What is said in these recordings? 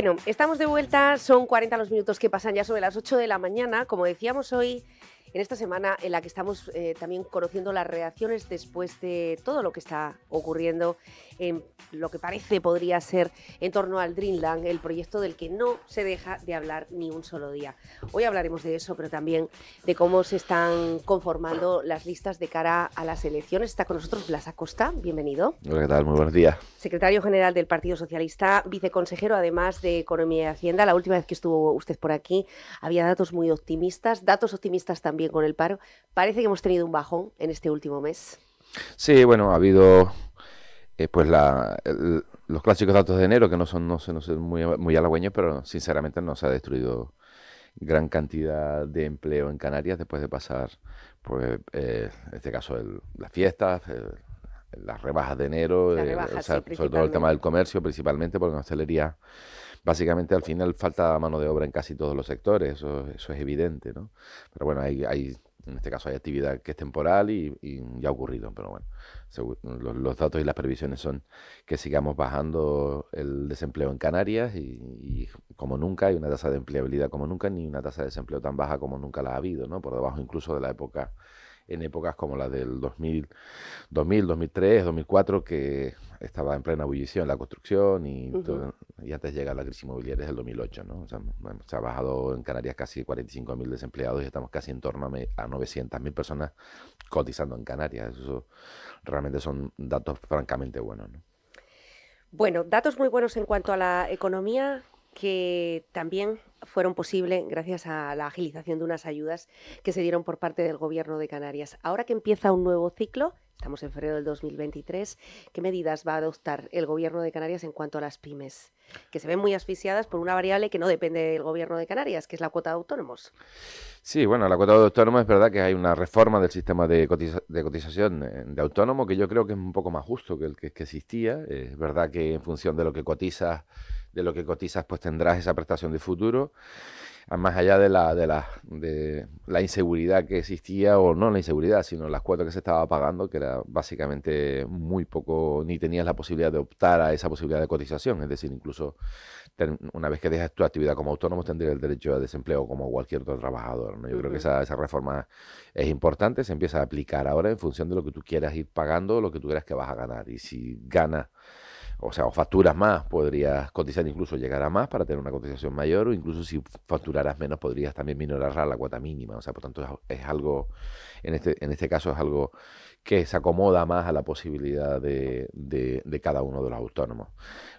Bueno, estamos de vuelta, son 40 los minutos que pasan ya sobre las 8 de la mañana, como decíamos hoy, en esta semana en la que estamos eh, también conociendo las reacciones después de todo lo que está ocurriendo en lo que parece podría ser en torno al Dreamland, el proyecto del que no se deja de hablar ni un solo día. Hoy hablaremos de eso, pero también de cómo se están conformando las listas de cara a las elecciones. Está con nosotros Blas Acosta, bienvenido. Hola, ¿qué tal? Muy buenos días. Secretario General del Partido Socialista, viceconsejero además de Economía y Hacienda. La última vez que estuvo usted por aquí había datos muy optimistas, datos optimistas también con el paro. Parece que hemos tenido un bajón en este último mes. Sí, bueno, ha habido eh, pues la, los clásicos datos de enero, que no son, no, no son muy, muy halagüeños, pero sinceramente no se ha destruido gran cantidad de empleo en Canarias después de pasar, pues, en eh, este caso, las fiestas, las rebajas de enero, eh, sobre todo el tema del comercio principalmente, porque en hostelería, básicamente al final falta mano de obra en casi todos los sectores, eso, eso es evidente, ¿no? Pero bueno, hay, hay en este caso hay actividad que es temporal y, ya ha ocurrido, pero bueno, los, datos y las previsiones son que sigamos bajando el desempleo en Canarias y, como nunca hay una tasa de empleabilidad como nunca, ni una tasa de desempleo tan baja como nunca la ha habido, ¿no? por debajo incluso de la época en épocas como la del 2000, 2003, 2004, que estaba en plena ebullición la construcción y, antes llega la crisis inmobiliaria desde el 2008. ¿no? O sea, se ha bajado en Canarias casi 45.000 desempleados y estamos casi en torno a, a 900.000 personas cotizando en Canarias. Eso realmente son datos francamente buenos. ¿no? Bueno, datos muy buenos en cuanto a la economía que también fueron posibles gracias a la agilización de unas ayudas que se dieron por parte del Gobierno de Canarias. Ahora que empieza un nuevo ciclo, estamos en febrero del 2023, ¿qué medidas va a adoptar el Gobierno de Canarias en cuanto a las pymes? Que se ven muy asfixiadas por una variable que no depende del Gobierno de Canarias, que es la cuota de autónomos. Sí, bueno, la cuota de autónomos es verdad que hay una reforma del sistema de, cotización eh, de autónomo que yo creo que es un poco más justo que el que, que existía. Es verdad que en función de lo que cotizas de lo que cotizas, pues tendrás esa prestación de futuro. Ah, más allá de la, de la, de la inseguridad que existía, o no la inseguridad, sino las cuotas que se estaba pagando, que era básicamente muy poco, ni tenías la posibilidad de optar a esa posibilidad de cotización. Es decir, incluso una vez que dejas tu actividad como autónomo, tendrías el derecho a desempleo como cualquier otro trabajador. ¿no? Yo creo que esa, reforma es importante, se empieza a aplicar ahora en función de lo que tú quieras ir pagando, lo que tú creas que vas a ganar. Y si ganas o sea, o facturas más, podrías cotizar incluso llegar a más para tener una cotización mayor, o incluso si facturaras menos podrías también minorar la cuota mínima. O sea, por tanto, es, algo, en este, en este caso es algo que se acomoda más a la posibilidad de, de, cada uno de los autónomos.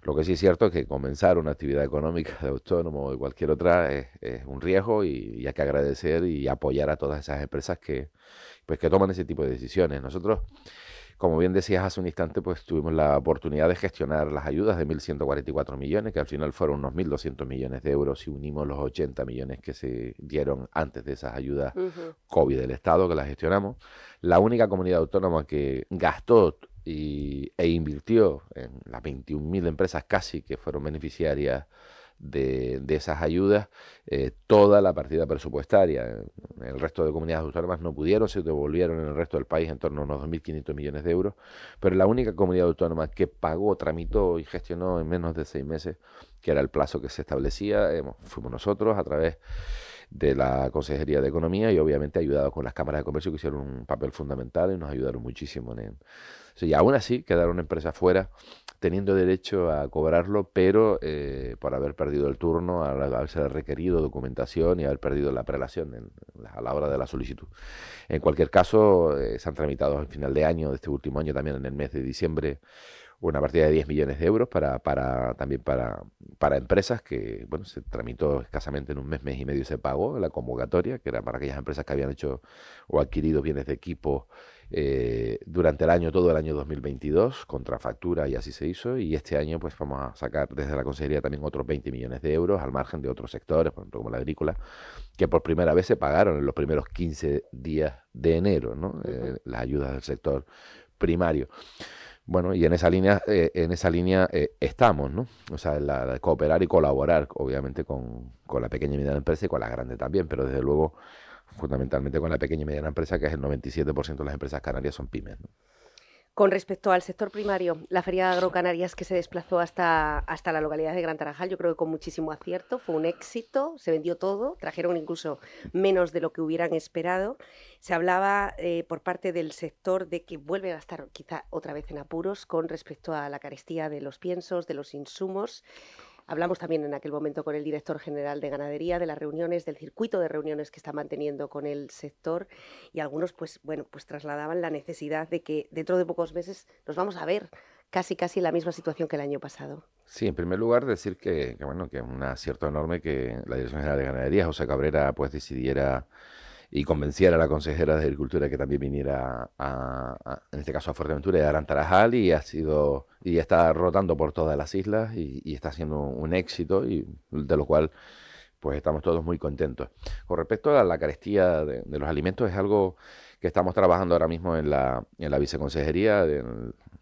Lo que sí es cierto es que comenzar una actividad económica de autónomo o de cualquier otra es, un riesgo y, y, hay que agradecer y apoyar a todas esas empresas que, pues, que toman ese tipo de decisiones. Nosotros como bien decías hace un instante, pues tuvimos la oportunidad de gestionar las ayudas de 1.144 millones, que al final fueron unos 1.200 millones de euros si unimos los 80 millones que se dieron antes de esas ayudas COVID del Estado, que las gestionamos. La única comunidad autónoma que gastó y, e invirtió en las 21.000 empresas casi que fueron beneficiarias de, esas ayudas eh, toda la partida presupuestaria. El resto de comunidades autónomas no pudieron, se devolvieron en el resto del país en torno a unos 2.500 millones de euros, pero la única comunidad autónoma que pagó, tramitó y gestionó en menos de seis meses, que era el plazo que se establecía, fuimos nosotros a través de la Consejería de Economía y obviamente ayudados con las cámaras de comercio que hicieron un papel fundamental y nos ayudaron muchísimo en, y aún así quedaron empresas fuera teniendo derecho a cobrarlo, pero eh, por haber perdido el turno, al haberse requerido documentación y haber perdido la prelación a la hora de la solicitud. En cualquier caso, eh, se han tramitado al final de año, de este último año, también en el mes de diciembre, una partida de 10 millones de euros para, también para, para empresas que bueno se tramitó escasamente en un mes, mes y medio se pagó la convocatoria, que era para aquellas empresas que habían hecho o adquirido bienes de equipo eh, durante el año, todo el año 2022, contra factura y así se hizo. Y este año, pues vamos a sacar desde la Consejería también otros 20 millones de euros al margen de otros sectores, por ejemplo, como la agrícola, que por primera vez se pagaron en los primeros 15 días de enero, ¿no? Eh, las ayudas del sector primario. Bueno, y en esa línea, eh, en esa línea estamos, ¿no? O sea, la, cooperar y colaborar, obviamente, con, con, la pequeña y mediana empresa y con la grande también, pero desde luego fundamentalmente con la pequeña y mediana empresa, que es el 97% de las empresas canarias son pymes. Con respecto al sector primario, la Feria de Agrocanarias que se desplazó hasta, hasta la localidad de Gran Tarajal, yo creo que con muchísimo acierto, fue un éxito, se vendió todo, trajeron incluso menos de lo que hubieran esperado. Se hablaba eh, por parte del sector de que vuelve a estar quizá otra vez en apuros con respecto a la carestía de los piensos, de los insumos. Hablamos también en aquel momento con el director general de ganadería de las reuniones, del circuito de reuniones que está manteniendo con el sector y algunos pues bueno, pues trasladaban la necesidad de que dentro de pocos meses nos vamos a ver casi casi la misma situación que el año pasado. Sí, en primer lugar decir que, bueno, que es un acierto enorme que la Dirección General de Ganadería, José Cabrera, pues decidiera y convenciera a la consejera de Agricultura que también viniera, a, en este caso a Fuerteventura y a Arantarajal, y ha sido y está rotando por todas las islas y, está siendo un éxito, y de lo cual pues estamos todos muy contentos. Con respecto a la carestía de, los alimentos, es algo que estamos trabajando ahora mismo en la, en la viceconsejería,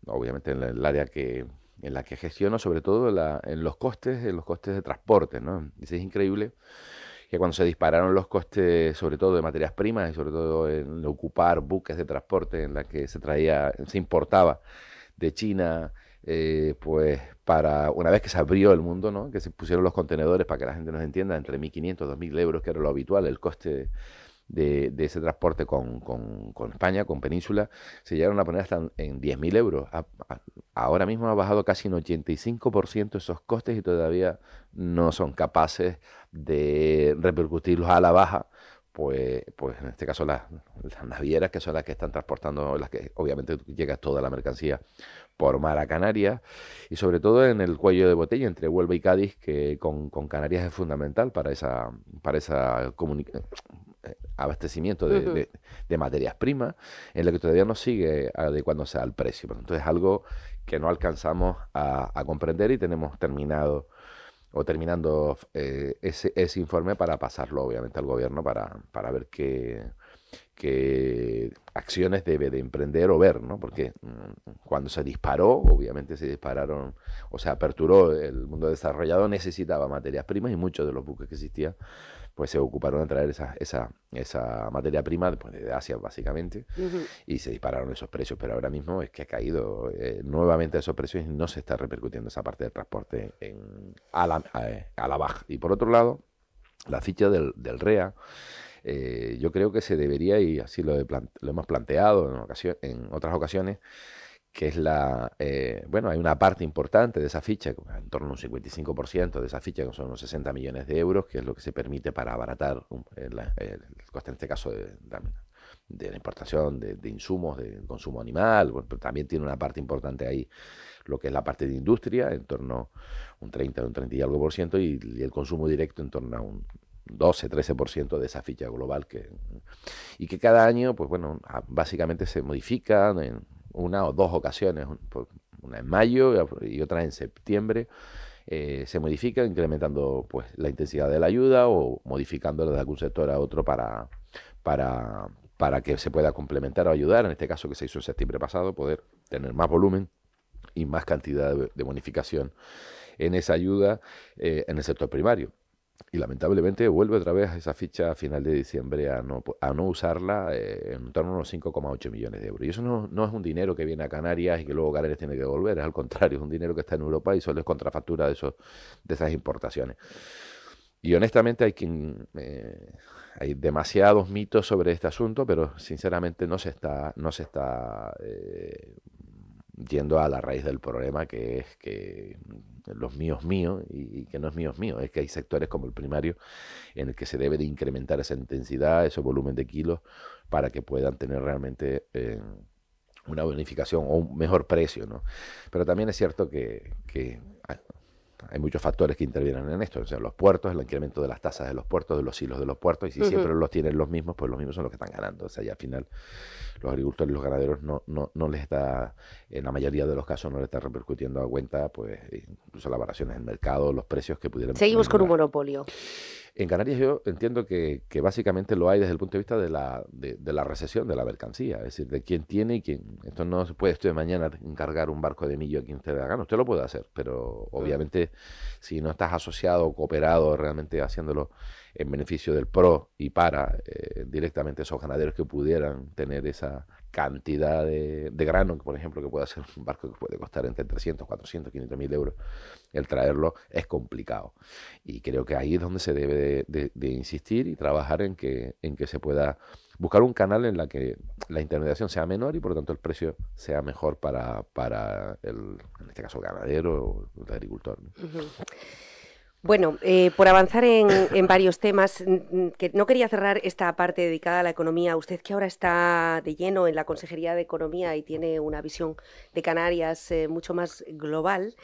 obviamente en el área que, en la que gestiono, sobre todo en los costes, en los costes de transporte, ¿no? Y es increíble que cuando se dispararon los costes, sobre todo de materias primas y sobre todo en ocupar buques de transporte en la que se traía, se importaba de China, eh, pues para una vez que se abrió el mundo, ¿no? que se pusieron los contenedores para que la gente nos entienda, entre 1.500 y 2.000 euros, que era lo habitual, el coste de, ese transporte con, España, con Península, se llegaron a poner hasta en 10.000 euros. ahora mismo ha bajado casi un 85% esos costes y todavía no son capaces de repercutirlos a la baja, pues, pues en este caso las, navieras, que son las que están transportando, las que obviamente llega toda la mercancía por mar a Canarias, y sobre todo en el cuello de botella entre Huelva y Cádiz, que con, Canarias es fundamental para esa, para esa eh, abastecimiento de, materias primas, en la que todavía no sigue adecuándose al precio. Entonces es algo que no alcanzamos a, a comprender y tenemos terminado o terminando eh, ese, informe para pasarlo obviamente al gobierno para, para ver qué, qué, acciones debe de emprender o ver, ¿no? Porque mm, cuando se disparó, obviamente se dispararon, o se aperturó el mundo desarrollado, necesitaba materias primas y muchos de los buques que existían pues se ocuparon de traer esa, esa, esa materia prima pues, de Asia, básicamente, y se dispararon esos precios. Pero ahora mismo es que ha caído eh, nuevamente esos precios y no se está repercutiendo esa parte del transporte en, a, la, a, la baja. Y por otro lado, la ficha del, REA. Eh, yo creo que se debería, y así lo, lo hemos planteado en, ocasión, en otras ocasiones, que es la, eh, bueno, hay una parte importante de esa ficha, en torno a un 55% de esa ficha, que son unos 60 millones de euros, que es lo que se permite para abaratar el, coste, en este caso, de, eh, de la importación de, insumos, de consumo animal, pero también tiene una parte importante ahí lo que es la parte de industria, en torno a un 30, un 30 y algo por ciento, y, el consumo directo en torno a un 12, 13% de esa ficha global que y que cada año, pues bueno, básicamente se modifica en, una o dos ocasiones, una en mayo y otra en septiembre, eh, se modifica incrementando pues, la intensidad de la ayuda o modificándola de algún sector a otro para, para, para que se pueda complementar o ayudar, en este caso que se hizo en septiembre pasado, poder tener más volumen y más cantidad de, bonificación en esa ayuda eh, en el sector primario y lamentablemente vuelve otra vez a esa ficha a final de diciembre a no, a no usarla eh, en torno a unos 5,8 millones de euros. Y eso no, es un dinero que viene a Canarias y que luego Canarias tiene que devolver, es al contrario, es un dinero que está en Europa y solo es contrafactura de, esos, de esas importaciones. Y honestamente hay quien... Eh, hay demasiados mitos sobre este asunto, pero sinceramente no se está, no se está eh, yendo a la raíz del problema que es que mm, los míos míos y, que no es míos míos, es que hay sectores como el primario en el que se debe de incrementar esa intensidad, ese volumen de kilos para que puedan tener realmente eh, una bonificación o un mejor precio, ¿no? Pero también es cierto que, que ah, hay muchos factores que intervienen en esto, o sea, los puertos, el incremento de las tasas de los puertos, de los hilos de los puertos, y si siempre los tienen los mismos, pues los mismos son los que están ganando. O sea, y al final los agricultores y los ganaderos no, no, no les está, en la mayoría de los casos no les está repercutiendo a cuenta, pues incluso las variaciones del mercado, los precios que pudieran... Seguimos con un monopolio. En Canarias yo entiendo que, básicamente lo hay desde el punto de vista de la, de, la recesión de la mercancía, es decir, de quién tiene y quién. Esto no se puede esto de mañana encargar un barco de millo a quien de le Usted lo puede hacer, pero obviamente si no estás asociado cooperado realmente haciéndolo en beneficio del pro y para eh, directamente esos ganaderos que pudieran tener esa cantidad de, de, grano, por ejemplo, que puede ser un barco que puede costar entre 300, 400, 500 mil euros, el traerlo es complicado. Y creo que ahí es donde se debe de, insistir y trabajar en que, en que se pueda buscar un canal en la que la intermediación sea menor y por lo tanto el precio sea mejor para, para el, en este caso, ganadero o el agricultor. Bueno, eh, por avanzar en, varios temas, que no quería cerrar esta parte dedicada a la economía. Usted que ahora está de lleno en la Consejería de Economía y tiene una visión de Canarias eh, mucho más global,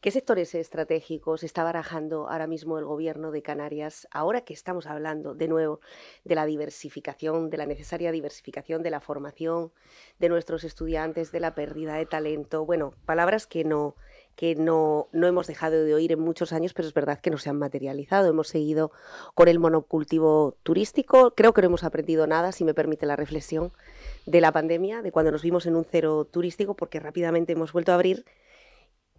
¿qué sectores estratégicos está barajando ahora mismo el Gobierno de Canarias, ahora que estamos hablando de nuevo de la diversificación, de la necesaria diversificación de la formación de nuestros estudiantes, de la pérdida de talento? Bueno, palabras que no que no, no hemos dejado de oír en muchos años, pero es verdad que no se han materializado. Hemos seguido con el monocultivo turístico. Creo que no hemos aprendido nada, si me permite la reflexión, de la pandemia, de cuando nos vimos en un cero turístico, porque rápidamente hemos vuelto a abrir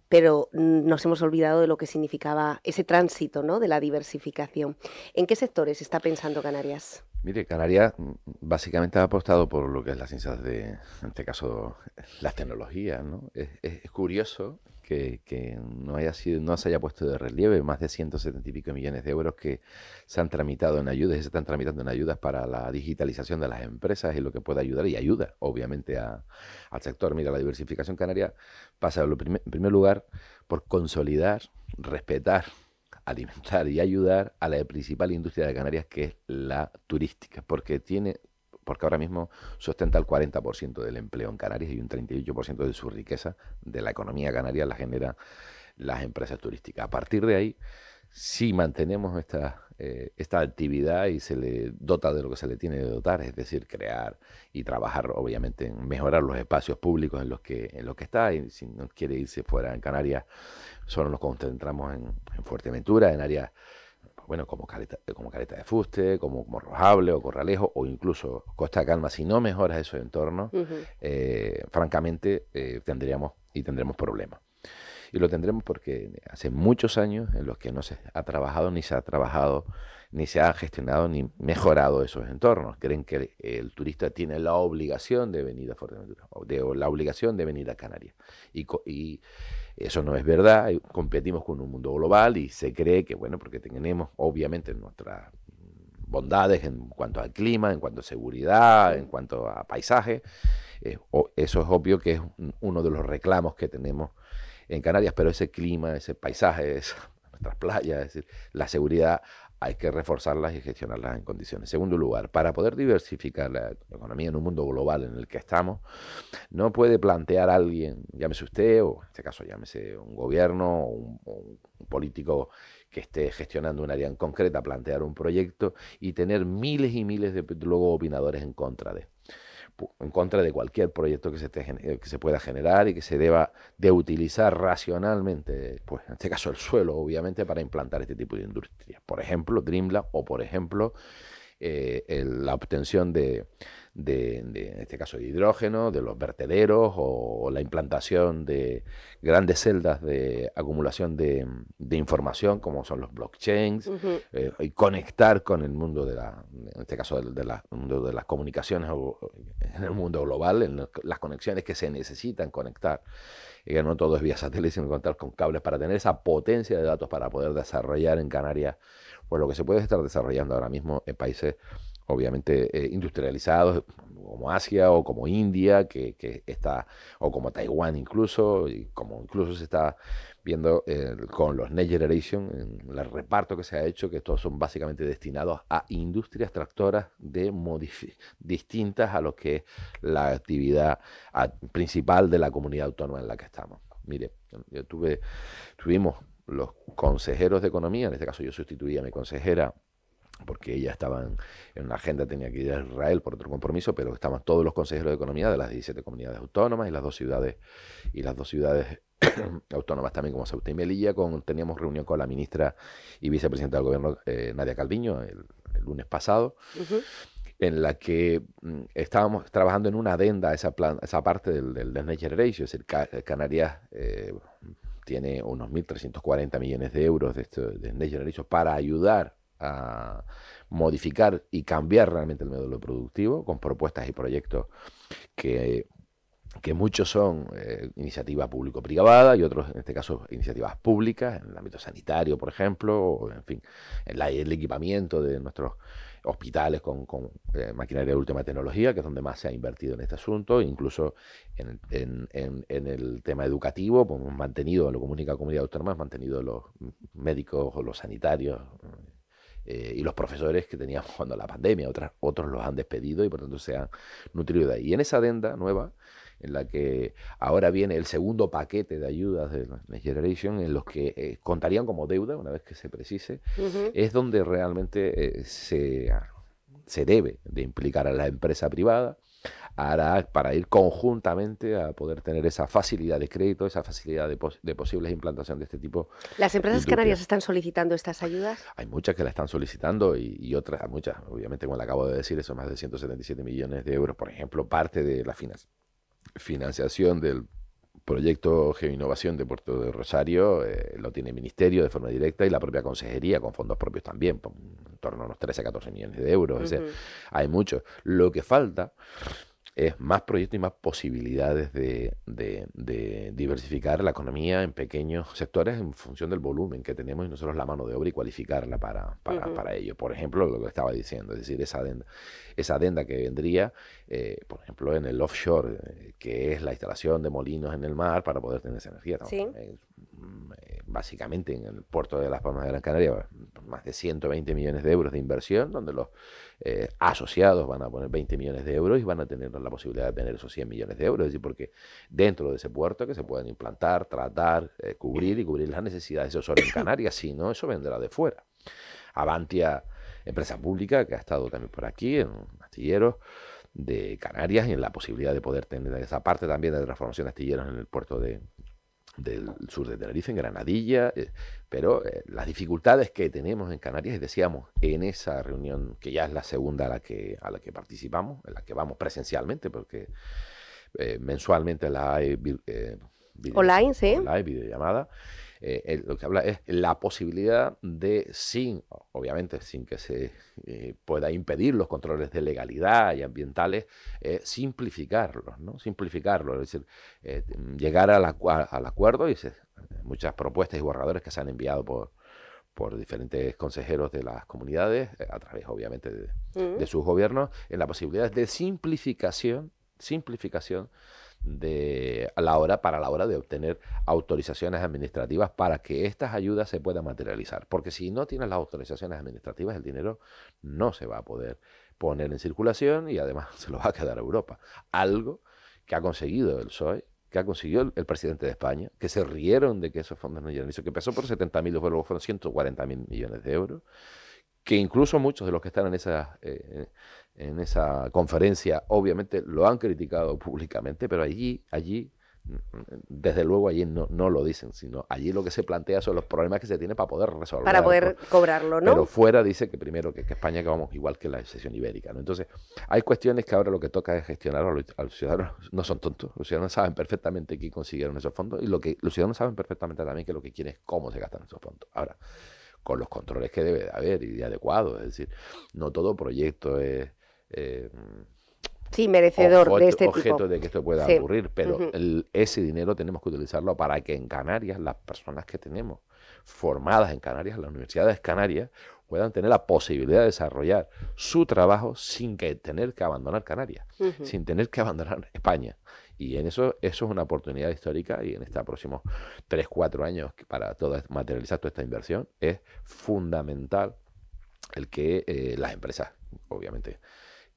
pero nos hemos olvidado de lo que significaba ese tránsito, ¿no? De la diversificación. ¿En qué sectores está pensando Canarias? Mire, Canarias mm, básicamente ha apostado por lo que es las ciencias de, en este caso, las tecnologías, ¿no? es, es curioso que, no, haya sido, no se haya puesto de relieve, más de 170 y pico millones de euros que se han tramitado en ayudas y se están tramitando en ayudas para la digitalización de las empresas y lo que pueda ayudar y ayuda, obviamente, a, al sector. Mira, la diversificación canaria pasa, en primer lugar, por consolidar, respetar alimentar y ayudar a la principal industria de Canarias, que es la turística, porque tiene porque ahora mismo sustenta el 40% del empleo en Canarias y un 38% de su riqueza de la economía canaria la genera las empresas turísticas. A partir de ahí, si mantenemos esta, eh, esta actividad y se le dota de lo que se le tiene de dotar, es decir, crear y trabajar, obviamente, en mejorar los espacios públicos en los que, en que está. Y si no quiere irse fuera en Canarias, solo nos concentramos en, en Fuerteventura, en áreas bueno, como caleta, como caleta de fuste, como, como Rojable o Corralejo, o incluso Costa Calma, si no mejoras esos entornos, eh, francamente eh, tendríamos y tendremos problemas. Y lo tendremos porque hace muchos años en los que no se ha trabajado ni se ha trabajado ni se ha gestionado ni mejorado esos entornos. Creen que el turista tiene la obligación de venir a Fuerteventura de, la obligación de venir a Canarias. Y, eso no es verdad. Competimos con un mundo global y se cree que, bueno, porque tenemos obviamente nuestras bondades en cuanto al clima, en cuanto a seguridad, en cuanto a paisaje. Eh, eso es obvio que es uno de los reclamos que tenemos en Canarias, pero ese clima, ese paisaje, es nuestras playas. Es decir, la seguridad hay que reforzarlas y gestionarlas en condiciones. En segundo lugar, para poder diversificar la economía en un mundo global en el que estamos, no puede plantear alguien, llámese usted, o en este caso llámese un gobierno o un, un político que esté gestionando un área en concreta, plantear un proyecto y tener miles y miles de luego opinadores en contra de en contra de cualquier proyecto que se, eh, que se pueda generar y que se deba de utilizar racionalmente, pues en este caso el suelo, obviamente, para implantar este tipo de industrias. Por ejemplo, Dreamlab o, por ejemplo, eh, la obtención de, de, en este caso, de hidrógeno, de los vertederos o, la implantación de grandes celdas de acumulación de, información, como son los blockchains, eh, y conectar con el mundo de la, en este caso, de de las comunicaciones en el mundo global, las conexiones que se necesitan conectar y que no todo es vía satélite, sino contar con cables para tener esa potencia de datos para poder desarrollar en Canarias, pues lo que se puede estar desarrollando ahora mismo en países obviamente eh, industrializados, como Asia o como India, que, está, o como Taiwán incluso, y como incluso se está viendo eh, con los Next Generation, el reparto que se ha hecho, que estos son básicamente destinados a industrias tractoras de distintas a lo que es la actividad principal de la comunidad autónoma en la que estamos. Mire, yo tuve, tuvimos los consejeros de economía, en este caso yo sustituía a mi consejera porque ella estaban en una agenda, tenía que ir a Israel por otro compromiso, pero estaban todos los consejeros de economía de las 17 comunidades autónomas y las dos ciudades y las dos ciudades autónomas también como Ceuta y Melilla, teníamos reunión con la ministra y vicepresidenta del gobierno eh, Nadia Calviño el, lunes pasado. en la que mm, estábamos trabajando en una adenda a esa, parte del, del Next Generation. Es decir, Canarias eh, tiene unos 1.340 millones de euros de, este de Next Generation para ayudar a modificar y cambiar realmente el modelo productivo con propuestas y proyectos que, muchos son eh, iniciativas público privadas y otros, en este caso, iniciativas públicas, en el ámbito sanitario, por ejemplo, o, en fin, el, el equipamiento de nuestros hospitales con, eh, maquinaria de última tecnología, que es donde más se ha invertido en este asunto, incluso en, el tema educativo, pues hemos mantenido, en lo comunica comunidad autónoma, más mantenido los médicos o los sanitarios eh, eh, y los profesores que teníamos cuando la pandemia, otros los han despedido y por tanto se han nutrido de ahí. Y en esa adenda nueva, en la que ahora viene el segundo paquete de ayudas de Next Generation, en los que eh, contarían como deuda una vez que se precise, es donde realmente eh, se, se debe de implicar a la empresa privada, para ir conjuntamente a poder tener esa facilidad de crédito, esa facilidad de, posibles implantación de este tipo. ¿Las empresas canarias están solicitando estas ayudas? Hay muchas que la están solicitando y, otras, muchas, obviamente, como le acabo de decir, son más de 177 millones de euros, por ejemplo, parte de la financiación del proyecto Geoinnovación de Puerto de Rosario eh, lo tiene el Ministerio de forma directa y la propia Consejería con fondos propios también, en torno a unos 13, 14 millones de euros. hay muchos. Lo que falta es más proyectos y más posibilidades de, diversificar la economía en pequeños sectores en función del volumen que tenemos y nosotros la mano de obra y cualificarla para, ello. Por ejemplo, lo que estaba diciendo, es decir, esa adenda, esa que vendría, eh, por ejemplo, en el offshore, eh, que es la instalación de molinos en el mar para poder tener esa energía. Mm, eh, básicamente en el puerto de Las Palmas de Gran Canaria, más de 120 millones de euros de inversión, donde los eh, asociados van a poner 20 millones de euros y van a tener la posibilidad de tener esos 100 millones de euros. Es decir, porque dentro de ese puerto que se pueden implantar, tratar, eh, cubrir y cubrir las necesidades, de solo en Canarias, si no, eso vendrá de fuera. Avantia, empresa pública que ha estado también por aquí, en astilleros de Canarias, y en la posibilidad de poder tener esa parte también de transformación de astilleros en el puerto de, del sur de Tenerife, en Granadilla, eh, pero eh, las dificultades que tenemos en Canarias, y decíamos en esa reunión, que ya es la segunda a la que, a la que participamos, en la que vamos presencialmente, porque eh, mensualmente la hay... online, sí. Online, videollamada. Eh, eh, lo que habla es la posibilidad de, sin, obviamente, sin que se eh, pueda impedir los controles de legalidad y ambientales, simplificarlos, ¿no? Simplificarlos, es decir, llegar al, acuerdo y muchas propuestas y borradores que se han enviado por, por diferentes consejeros de las comunidades, a través obviamente de, de mm. sus gobiernos, en la posibilidad de simplificación, simplificación de la hora para la hora de obtener autorizaciones administrativas para que estas ayudas se puedan materializar, porque si no tienes las autorizaciones administrativas el dinero no se va a poder poner en circulación y además se lo va a quedar a Europa, algo que ha conseguido el PSOE que ha conseguido el, presidente de España, que se rieron de que esos fondos no llegan, eso que pasó por 70.000, luego fueron 140.000 millones de euros, que incluso muchos de los que están en esas, eh, en esa conferencia, obviamente lo han criticado públicamente, pero allí, allí, desde luego allí no, no lo dicen, sino allí lo que se plantea son los problemas que se tiene para poder resolver. Para poder cobrarlo, ¿no? Pero fuera dice que primero que, España que vamos igual que la excepción ibérica, ¿no? Entonces, hay cuestiones que ahora lo que toca es gestionar a los, ciudadanos, no son tontos, los ciudadanos saben perfectamente qué consiguieron esos fondos y lo que los ciudadanos saben perfectamente también que lo que quieren es cómo se gastan esos fondos. Ahora, con los controles que debe de haber y de adecuado, es decir, no todo proyecto es Em, sí, merecedor de este objeto de que esto pueda ocurrir, pero ese dinero tenemos que utilizarlo para que en Canarias las personas que tenemos formadas en Canarias, las universidades canarias, puedan tener la posibilidad de desarrollar su trabajo sin tener que abandonar Canarias, sin tener que abandonar España. Y en eso, eso es una oportunidad histórica y en estos próximos 3, 4 años para todo materializar toda esta inversión es fundamental el que eh, las empresas, obviamente,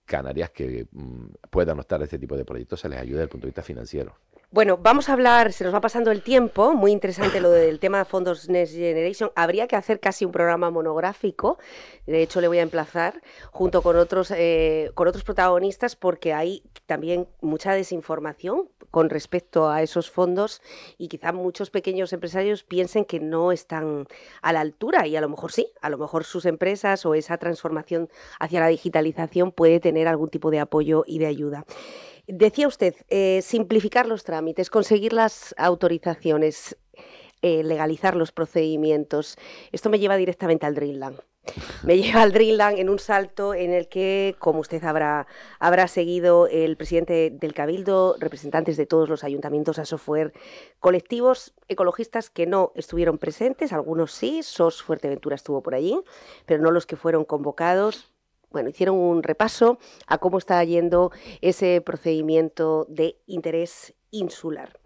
Canarias que mm, puedan optar de este tipo de proyectos se les ayude desde el punto de vista financiero. Bueno, vamos a hablar, se nos va pasando el tiempo, muy interesante lo del tema de fondos Next Generation. Habría que hacer casi un programa monográfico, de hecho le voy a emplazar, junto con otros, eh, con otros protagonistas, porque hay también mucha desinformación con respecto a esos fondos y quizá muchos pequeños empresarios piensen que no están a la altura y a lo mejor sí, a lo mejor sus empresas o esa transformación hacia la digitalización puede tener algún tipo de apoyo y de ayuda. Decía usted, eh, simplificar los trámites, conseguir las autorizaciones, eh, legalizar los procedimientos. Esto me lleva directamente al Dreamland me lleva al Dreamland en un salto en el que, como usted habrá, habrá seguido, el presidente del Cabildo, representantes de todos los ayuntamientos a Software, colectivos ecologistas que no estuvieron presentes, algunos sí, SOS Fuerteventura estuvo por allí, pero no los que fueron convocados. Bueno, hicieron un repaso a cómo está yendo ese procedimiento de interés insular.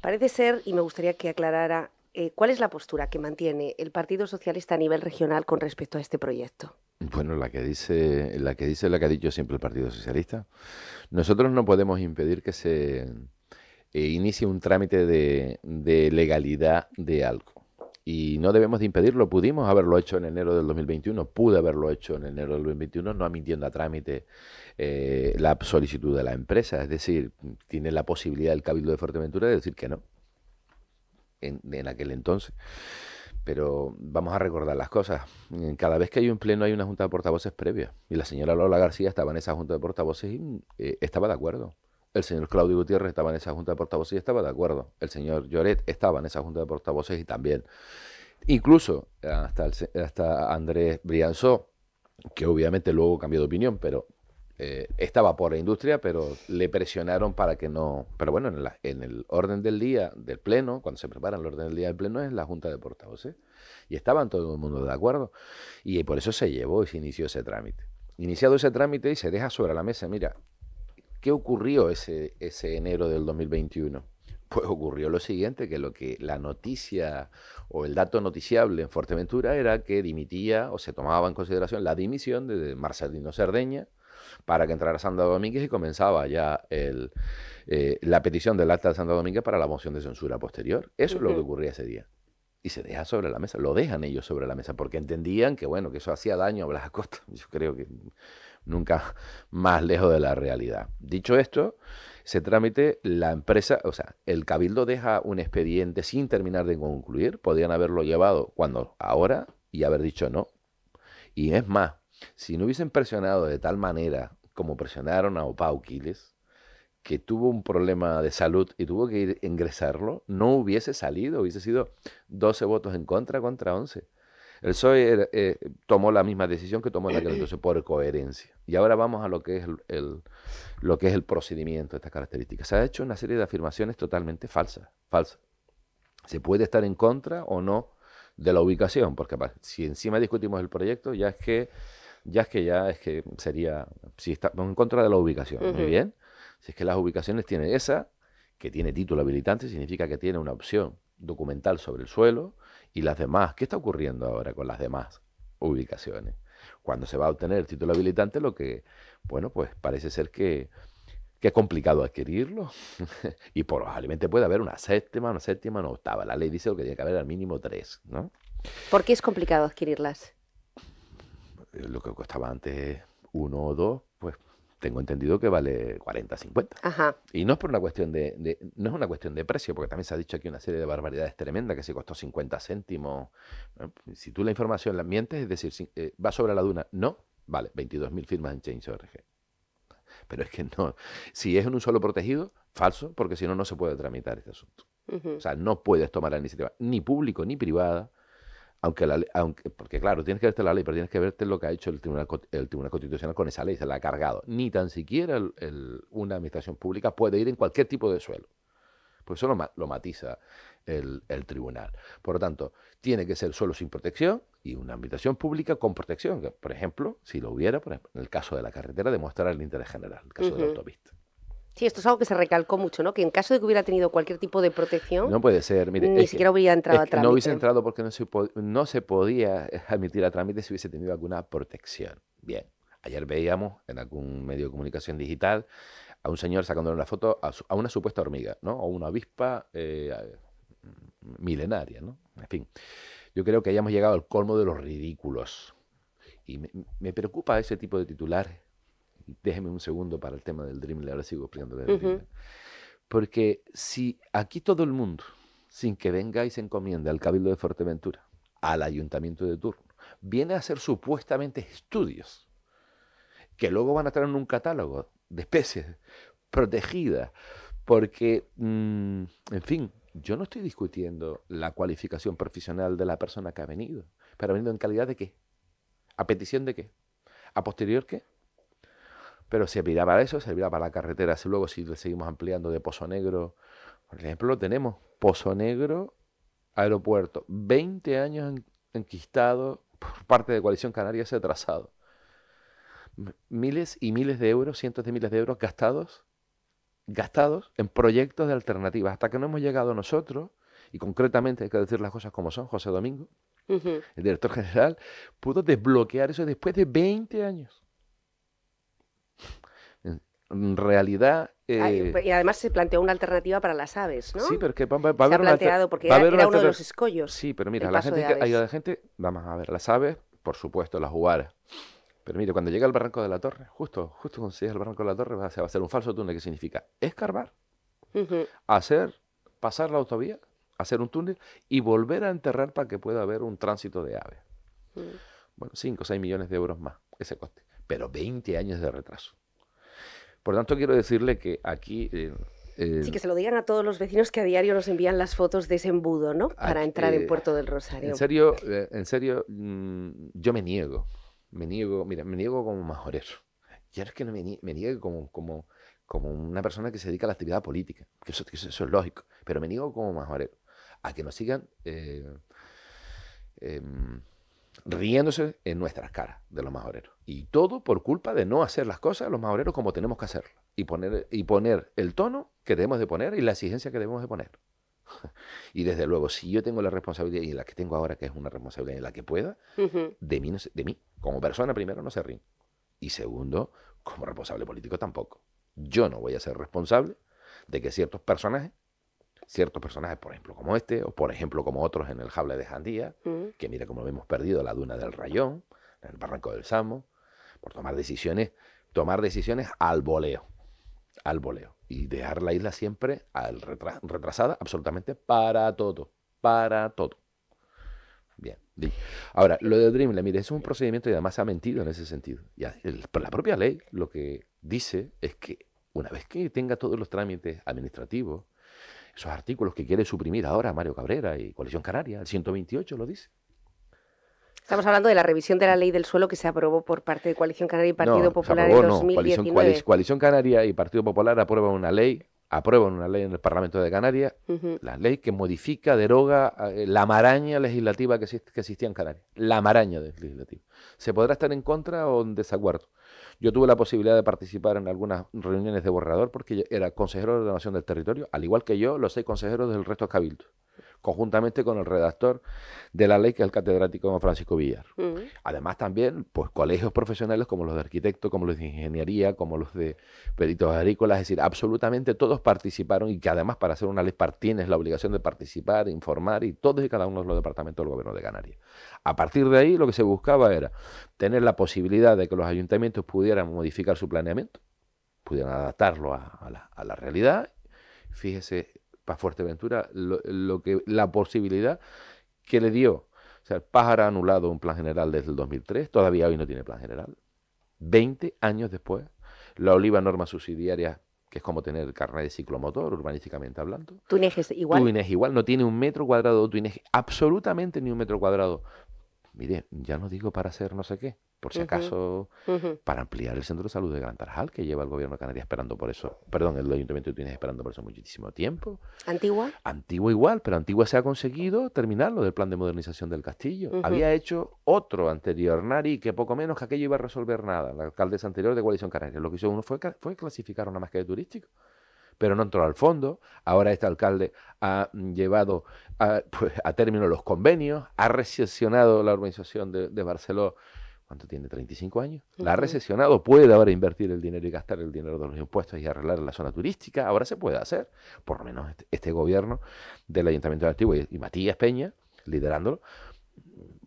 Parece ser, y me gustaría que aclarara eh, ¿Cuál es la postura que mantiene el Partido Socialista a nivel regional con respecto a este proyecto? Bueno, la que dice, la que dice, la que ha dicho siempre el Partido Socialista. Nosotros no podemos impedir que se eh, inicie un trámite de, legalidad de algo y no debemos de impedirlo. Pudimos haberlo hecho en enero del 2021, pude haberlo hecho en enero del 2021, no admitiendo a trámite eh, la solicitud de la empresa. Es decir, tiene la posibilidad el Cabildo de Fuerteventura de decir que no, en, aquel entonces pero vamos a recordar las cosas. Cada vez que hay un pleno hay una junta de portavoces previa. Y la señora Lola García estaba en esa junta de portavoces y eh, estaba de acuerdo. El señor Claudio Gutiérrez estaba en esa junta de portavoces y estaba de acuerdo. El señor Lloret estaba en esa junta de portavoces y también. Incluso eh, hasta, hasta Andrés Brianzó, que obviamente luego cambió de opinión, pero eh, estaba por la industria, pero le presionaron para que no. Pero bueno, en, el orden del día del Pleno, cuando se preparan el orden del día del Pleno, es la Junta de Portavoces. Y estaban todo el mundo de acuerdo. Y eh, por eso se llevó y se inició ese trámite. Iniciado ese trámite y se deja sobre la mesa, mira, ¿qué ocurrió ese, ese enero del 2021? Pues ocurrió lo siguiente, que lo que la noticia o el dato noticiable en Fuerteventura era que dimitía o se tomaba en consideración la dimisión de Marcelino Cerdeña, para que entrara Santa Domínguez y comenzaba ya eh, la petición del acta de Santa Domingo para la moción de censura posterior. Eso es lo que ocurría ese día. Y se deja sobre la mesa, lo dejan ellos sobre la mesa, porque entendían que, bueno, que eso hacía daño a Blasacosta, Yo creo que nunca más lejos de la realidad. Dicho esto, se trámite la empresa, o sea, el cabildo deja un expediente sin terminar de concluir, podían haberlo llevado cuando ahora y haber dicho no. Y es más, si no hubiesen presionado de tal manera como presionaron a Quiles que tuvo un problema de salud y tuvo que ingresarlo, no hubiese salido, hubiese sido 12 votos en contra contra 11. El PSOE eh, tomó la misma decisión que tomó que aquel entonces por coherencia. Y ahora vamos a lo que es el, lo que es el procedimiento de estas características. Se ha hecho una serie de afirmaciones totalmente falsas, falsas. Se puede estar en contra o no de la ubicación, porque si encima discutimos el proyecto, ya es que ya es que ya es que sería, si estamos en contra de la ubicación, muy bien, si es que las ubicaciones tienen esa, que tiene título habilitante, significa que tiene una opción documental sobre el suelo y las demás, ¿qué está ocurriendo ahora con las demás ubicaciones? Cuando se va a obtener el título habilitante, lo que, bueno, pues parece ser que, es complicado adquirirlo y probablemente puede haber una séptima, una séptima, una octava. La ley dice que tiene que haber al mínimo tres, ¿no? ¿Por qué es complicado adquirirlas? Eh, lo que costaba antes uno o dos, pues tengo entendido que vale 40, 50. Ajá. Y no es por una cuestión de, no es una cuestión de precio, porque también se ha dicho aquí una serie de barbaridades tremendas que se costó 50 céntimos. Si tú la información la mientes, es decir, eh, va sobre la duna, no, vale, 22.000 firmas en Change.org. Pero es que no, si es en un solo protegido, falso, porque si no, no se puede tramitar este asunto. O sea, no puedes tomar la iniciativa ni público ni privada aunque la aunque, porque claro, tienes que verte la ley, pero tienes que verte lo que ha hecho el Tribunal, el Tribunal Constitucional con esa ley, se la ha cargado. Ni tan siquiera una administración pública puede ir en cualquier tipo de suelo. Pues eso lo, matiza el, tribunal. Por lo tanto, tiene que ser suelo sin protección y una administración pública con protección. Por ejemplo, si lo hubiera, por en el caso de la carretera, demostrar el interés general, el caso de la autopista. Sí, esto es algo que se recalcó mucho, ¿no? Que en caso de que hubiera tenido cualquier tipo de protección. No puede ser, mire. Ni siquiera hubiera entrado a trámite. No hubiese entrado porque no se, podía admitir a trámite si hubiese tenido alguna protección. Bien. Ayer veíamos en algún medio de comunicación digital a un señor sacándole una foto a, una supuesta hormiga, ¿no? O una avispa eh, mm, milenaria, ¿no? En fin, yo creo que hayamos llegado al colmo de los ridículos. Y me preocupa ese tipo de titulares déjeme un segundo para el tema del Dreamle, ahora sigo explicando el Porque si aquí todo el mundo, sin que venga y se encomienda al Cabildo de Fuerteventura, al ayuntamiento de turno, viene a hacer supuestamente estudios que luego van a traer un catálogo de especies protegidas, porque, mm, en fin, yo no estoy discutiendo la cualificación profesional de la persona que ha venido, pero ha venido en calidad de qué, a petición de qué, a posterior qué pero servirá para eso, servirá para la carretera. Si luego si le seguimos ampliando de Pozo Negro, por ejemplo, lo tenemos. Pozo Negro, aeropuerto. 20 años enquistado por parte de Coalición Canaria ese trazado. Miles y miles de euros, cientos de miles de euros gastados, gastados en proyectos de alternativas. Hasta que no hemos llegado nosotros, y concretamente hay que decir las cosas como son, José Domingo, el director general, pudo desbloquear eso después de 20 años. Mm, realidad... Eh, y además se planteó una alternativa para las aves, ¿no? Sí, pero que va, a haber... porque era, uno de los escollos. Sí, pero mira, la gente, hay gente... Vamos a ver, las aves, por supuesto, las jugaras. Pero mire, cuando llega al barranco de la torre, justo, justo cuando llega al barranco de la torre, va a hacer un falso túnel que significa escarbar, hacer, pasar la autovía, hacer un túnel y volver a enterrar para que pueda haber un tránsito de aves. Mm. Bueno, 5 o 6 millones de euros más ese coste, pero 20 años de retraso. Por tanto, quiero decirle que aquí... Eh, eh, sí, que se lo digan a todos los vecinos que a diario nos envían las fotos de ese embudo, ¿no? Ah, Para entrar en eh, Puerto del Rosario. En serio, en serio, mm, yo me niego. Me niego, mira, me niego como majorero. Ya es que me, niegue, niego como, como, como una persona que se dedica a la actividad política, eso, eso, es lógico, pero me niego como majorero a que nos sigan em, riéndose en nuestras caras de los majoreros. Y todo por culpa de no hacer las cosas los majoreros como tenemos que hacerlas. Y poner, y poner el tono que debemos de poner y la exigencia que debemos de poner. y desde luego, si yo tengo la responsabilidad, y la que tengo ahora, que es una responsabilidad en la que pueda, de, mí de mí, como persona, primero, no se ríen. Y segundo, como responsable político tampoco. Yo no voy a ser responsable de que ciertos personajes ciertos personajes, por ejemplo, como este, o por ejemplo, como otros en el Jable de Jandía, mm. que mira cómo hemos perdido la Duna del Rayón, en el Barranco del Samo por tomar decisiones, tomar decisiones al voleo, al voleo, y dejar la isla siempre al retrasada absolutamente para todo, para todo. Bien. Ahora, lo de Dreamle, mire, es un procedimiento y además ha mentido en ese sentido. Ya, la propia ley lo que dice es que una vez que tenga todos los trámites administrativos, esos artículos que quiere suprimir ahora Mario Cabrera y Coalición Canaria, el 128 lo dice. Estamos hablando de la revisión de la ley del suelo que se aprobó por parte de Coalición Canaria y Partido Popular en No. Coalición, Canaria y Partido Popular aprueban una ley, aprueban una ley en el Parlamento de Canarias, la ley que modifica, deroga eh, la maraña legislativa que, existía en Canarias, la maraña legislativa. Se podrá estar en contra o en desacuerdo, yo tuve la posibilidad de participar en algunas reuniones de borrador porque era consejero de ordenación del territorio, al igual que yo, los seis consejeros del resto de Cabildo conjuntamente con el redactor de la ley, que es el catedrático Francisco Villar. Mm. Además también, pues colegios profesionales como los de arquitecto, como los de ingeniería, como los de peritos agrícolas, es decir, absolutamente todos participaron y que además para hacer una ley partiene la obligación de participar, informar y todos y cada uno de los departamentos del gobierno de Canarias. A partir de ahí lo que se buscaba era tener la posibilidad de que los ayuntamientos pudieran modificar su planeamiento, pudieran adaptarlo a la realidad. Fíjese, para Fuerteventura lo, que, la posibilidad que le dio. O sea, el pájaro ha anulado un plan general desde el 2003, todavía hoy no tiene plan general. Veinte años después, la oliva norma subsidiaria, que es como tener carnet de ciclomotor, urbanísticamente hablando. Tú es igual. es igual, no tiene un metro cuadrado Tú absolutamente ni un metro cuadrado mire, ya no digo para hacer no sé qué, por si acaso, para ampliar el centro de salud de Gran Tarajal, que lleva el gobierno de esperando por eso, perdón, el ayuntamiento de esperando por eso muchísimo tiempo. ¿Antigua? Antigua igual, pero Antigua se ha conseguido terminar lo del plan de modernización del castillo. Había hecho otro anterior, Nari, que poco menos que aquello iba a resolver nada, la alcaldesa anterior de Coalición Canaria. Lo que hizo uno fue, fue clasificar una máscara de turístico pero no entró al fondo. Ahora este alcalde ha llevado a, pues, a término los convenios, ha recesionado la urbanización de, de Barcelona ¿cuánto tiene? 35 años. La ha recesionado, puede ahora invertir el dinero y gastar el dinero de los impuestos y arreglar la zona turística. Ahora se puede hacer, por lo menos este, este gobierno del Ayuntamiento de Antigua y, Matías Peña, liderándolo.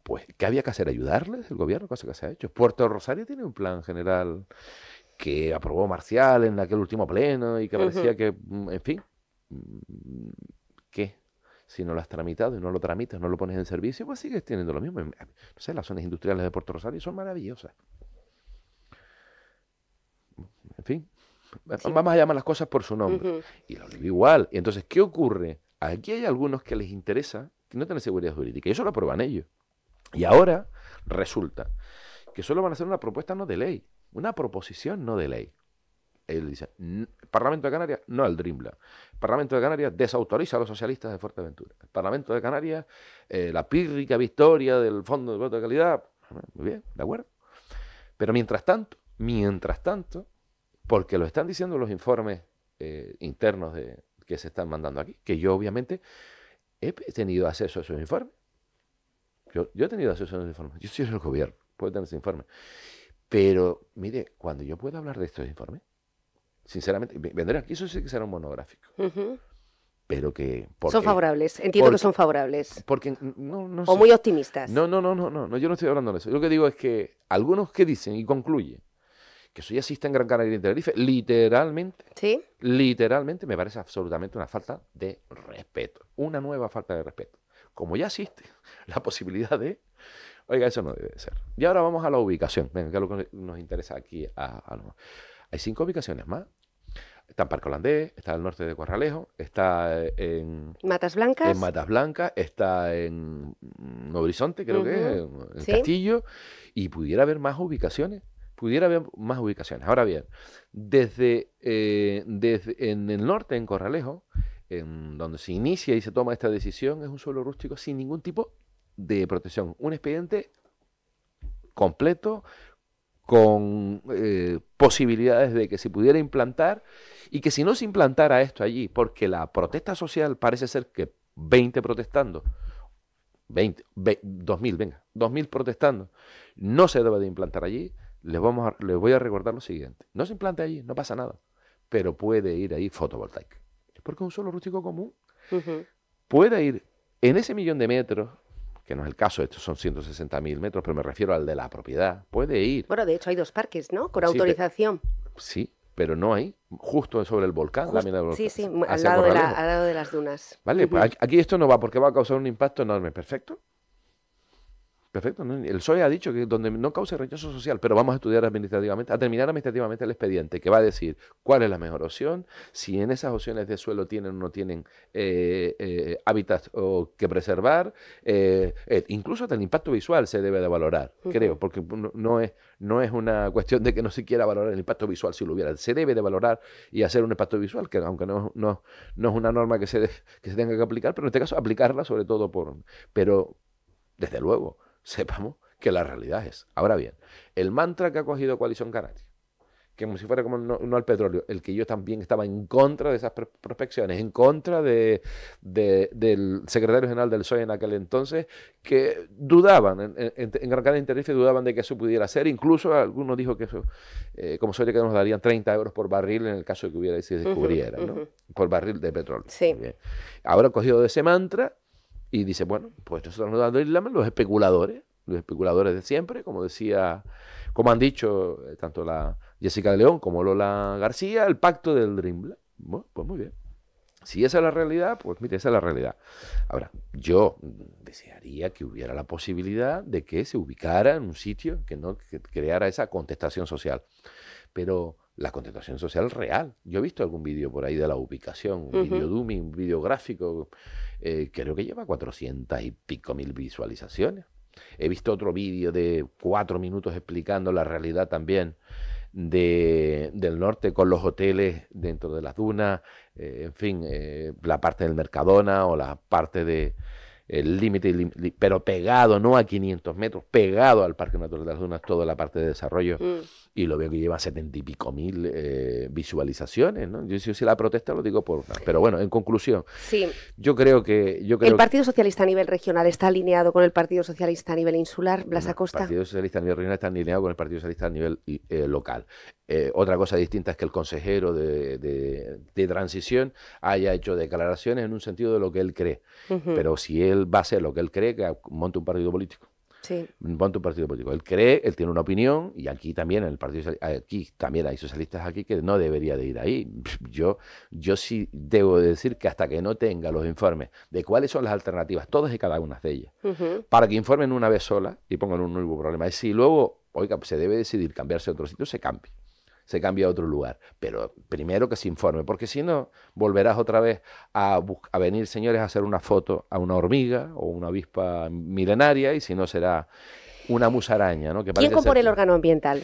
Pues, ¿qué había que hacer? ¿Ayudarles el gobierno? Cosa que se ha hecho. Puerto Rosario tiene un plan general que aprobó Marcial en aquel último pleno y que parecía que, mm, en fin, mm, ¿qué? Si no lo has tramitado y no lo tramitas, no lo pones en servicio, pues sigues teniendo lo mismo. No sé, las zonas industriales de Puerto Rosario son maravillosas. En fin, vamos a llamar las cosas por su nombre. Y lo digo igual. entonces, ¿qué ocurre? Aquí hay algunos que les interesa que no tienen seguridad jurídica y eso lo aprueban ellos. Y ahora resulta que solo van a hacer una propuesta no de ley, una proposición no de ley. Él dice, Parlamento de Canarias, no al el Parlamento de Canarias desautoriza a los socialistas de Fuerteventura. El Parlamento de Canarias, eh, la pírrica victoria del Fondo de Voto de Calidad. Muy bien, de acuerdo. Pero mientras tanto, mientras tanto, porque lo están diciendo los informes eh, internos de, que se están mandando aquí, que yo obviamente he tenido acceso a esos informes. Yo, yo he tenido acceso a esos informes. Yo soy el gobierno, puedo tener ese informe. Pero, mire, cuando yo pueda hablar de estos informes, sinceramente, vendré aquí, eso sí que será un monográfico. Pero que. son favorables, entiendo que son favorables. Porque no, O muy optimistas. No, no, no, no, no, yo no estoy hablando de eso. lo que digo es que algunos que dicen y concluyen que soy ya existe en Gran Canaria y en literalmente. Sí. Literalmente me parece absolutamente una falta de respeto. Una nueva falta de respeto. Como ya existe la posibilidad de Oiga, eso no debe ser. Y ahora vamos a la ubicación, Venga, que es lo que nos interesa aquí. A, Hay cinco ubicaciones más. Está en Parque Holandés, está al norte de Corralejo, está eh, en... Matas Blancas. En Matas Blancas, está en Horizonte, creo que es, en Castillo. Y pudiera haber más ubicaciones pudiera haber más ubicaciones. Ahora bien, desde, eh, desde en el norte, en Corralejo, en donde se inicia y se toma esta decisión, es un suelo rústico sin ningún tipo de protección, un expediente completo con eh, posibilidades de que se pudiera implantar y que si no se implantara esto allí, porque la protesta social parece ser que 20 protestando, 20, 2000, venga, 2000 protestando, no se debe de implantar allí, les, vamos voy a recordar lo siguiente, no se implante allí, no pasa nada, pero puede ir ahí fotovoltaica, porque un solo rústico común puede ir en ese millón de metros que no es el caso, estos son 160.000 metros, pero me refiero al de la propiedad, puede ir. Bueno, de hecho hay dos parques, ¿no? Con autorización. sí, pero no hay, justo sobre el volcán, la mina del volcán. Sí, sí, al lado, de las dunas. Vale, pues aquí esto no va porque va a causar un impacto enorme, perfecto. Perfecto. El PSOE ha dicho que donde no cause rechazo social, pero vamos a estudiar administrativamente, a terminar administrativamente el expediente, que va a decir cuál es la mejor opción, si en esas opciones de suelo tienen o no tienen eh, eh o que preservar, eh, eh, incluso hasta el impacto visual se debe de valorar, creo, porque no, es, no es una cuestión de que no se quiera valorar el impacto visual si lo hubiera, se debe de valorar y hacer un impacto visual, que aunque no, no, no es una norma que se, que se tenga que aplicar, pero en este caso aplicarla sobre todo por... Pero, desde luego, sepamos que la realidad es. Ahora bien, el mantra que ha cogido Coalición Canaria, que como si fuera como no, al petróleo, el que yo también estaba en contra de esas prospecciones, en contra de, del secretario general del PSOE en aquel entonces, que dudaban, en, Gran Canaria de dudaban de que eso pudiera ser, incluso algunos dijo que eso, eh, como soy que nos darían 30 euros por barril en el caso de que hubiera, se descubriera, ¿no? por barril de petróleo. Sí. Ahora cogido de ese mantra y dice, bueno, pues nosotros nos damos los especuladores, los especuladores de siempre, como decía, como han dicho eh, tanto la Jessica de León como Lola García, el pacto del Dream. Bueno, pues muy bien. Si esa es la realidad, pues mire, esa es la realidad. Ahora, yo desearía que hubiera la posibilidad de que se ubicara en un sitio que no creara esa contestación social. Pero la contestación social real. Yo he visto algún vídeo por ahí de la ubicación, un vídeo dummy, un vídeo gráfico, eh, creo que lleva 400 y pico mil visualizaciones. He visto otro vídeo de cuatro minutos explicando la realidad también de, del norte con los hoteles dentro de las dunas, eh, en fin, eh, la parte del Mercadona o la parte de, el límite, pero pegado, no a 500 metros, pegado al Parque Natural de las Dunas, toda la parte de desarrollo. Mm. Y lo veo que lleva setenta y pico mil eh, visualizaciones. ¿no? Yo si, la protesta lo digo por. Pero bueno, en conclusión, sí. yo creo que. ¿El Partido Socialista a nivel regional está alineado con el Partido Socialista a nivel insular, Blas Acosta? El Partido Socialista a nivel regional está alineado con el Partido Socialista a nivel eh, local. Eh, otra cosa distinta es que el consejero de, transición haya hecho declaraciones en un sentido de lo que él cree. Pero si él va a ser lo que él cree que monte un partido político. Sí. un partido político. Él cree, él tiene una opinión, y aquí también en el partido eh, aquí también hay socialistas aquí que no debería de ir ahí. Yo, yo sí debo decir que hasta que no tenga los informes de cuáles son las alternativas, todas y cada una de ellas, para que informen una vez sola y pongan un nuevo problema. Y si luego, oiga, se debe decidir cambiarse a otro sitio, se cambie se cambia a otro lugar. Pero primero que se informe, porque si no, volverás otra vez a, venir, señores, a hacer una foto a una hormiga o una avispa milenaria y si no será una musaraña. ¿no? Que ¿Quién el órgano ambiental?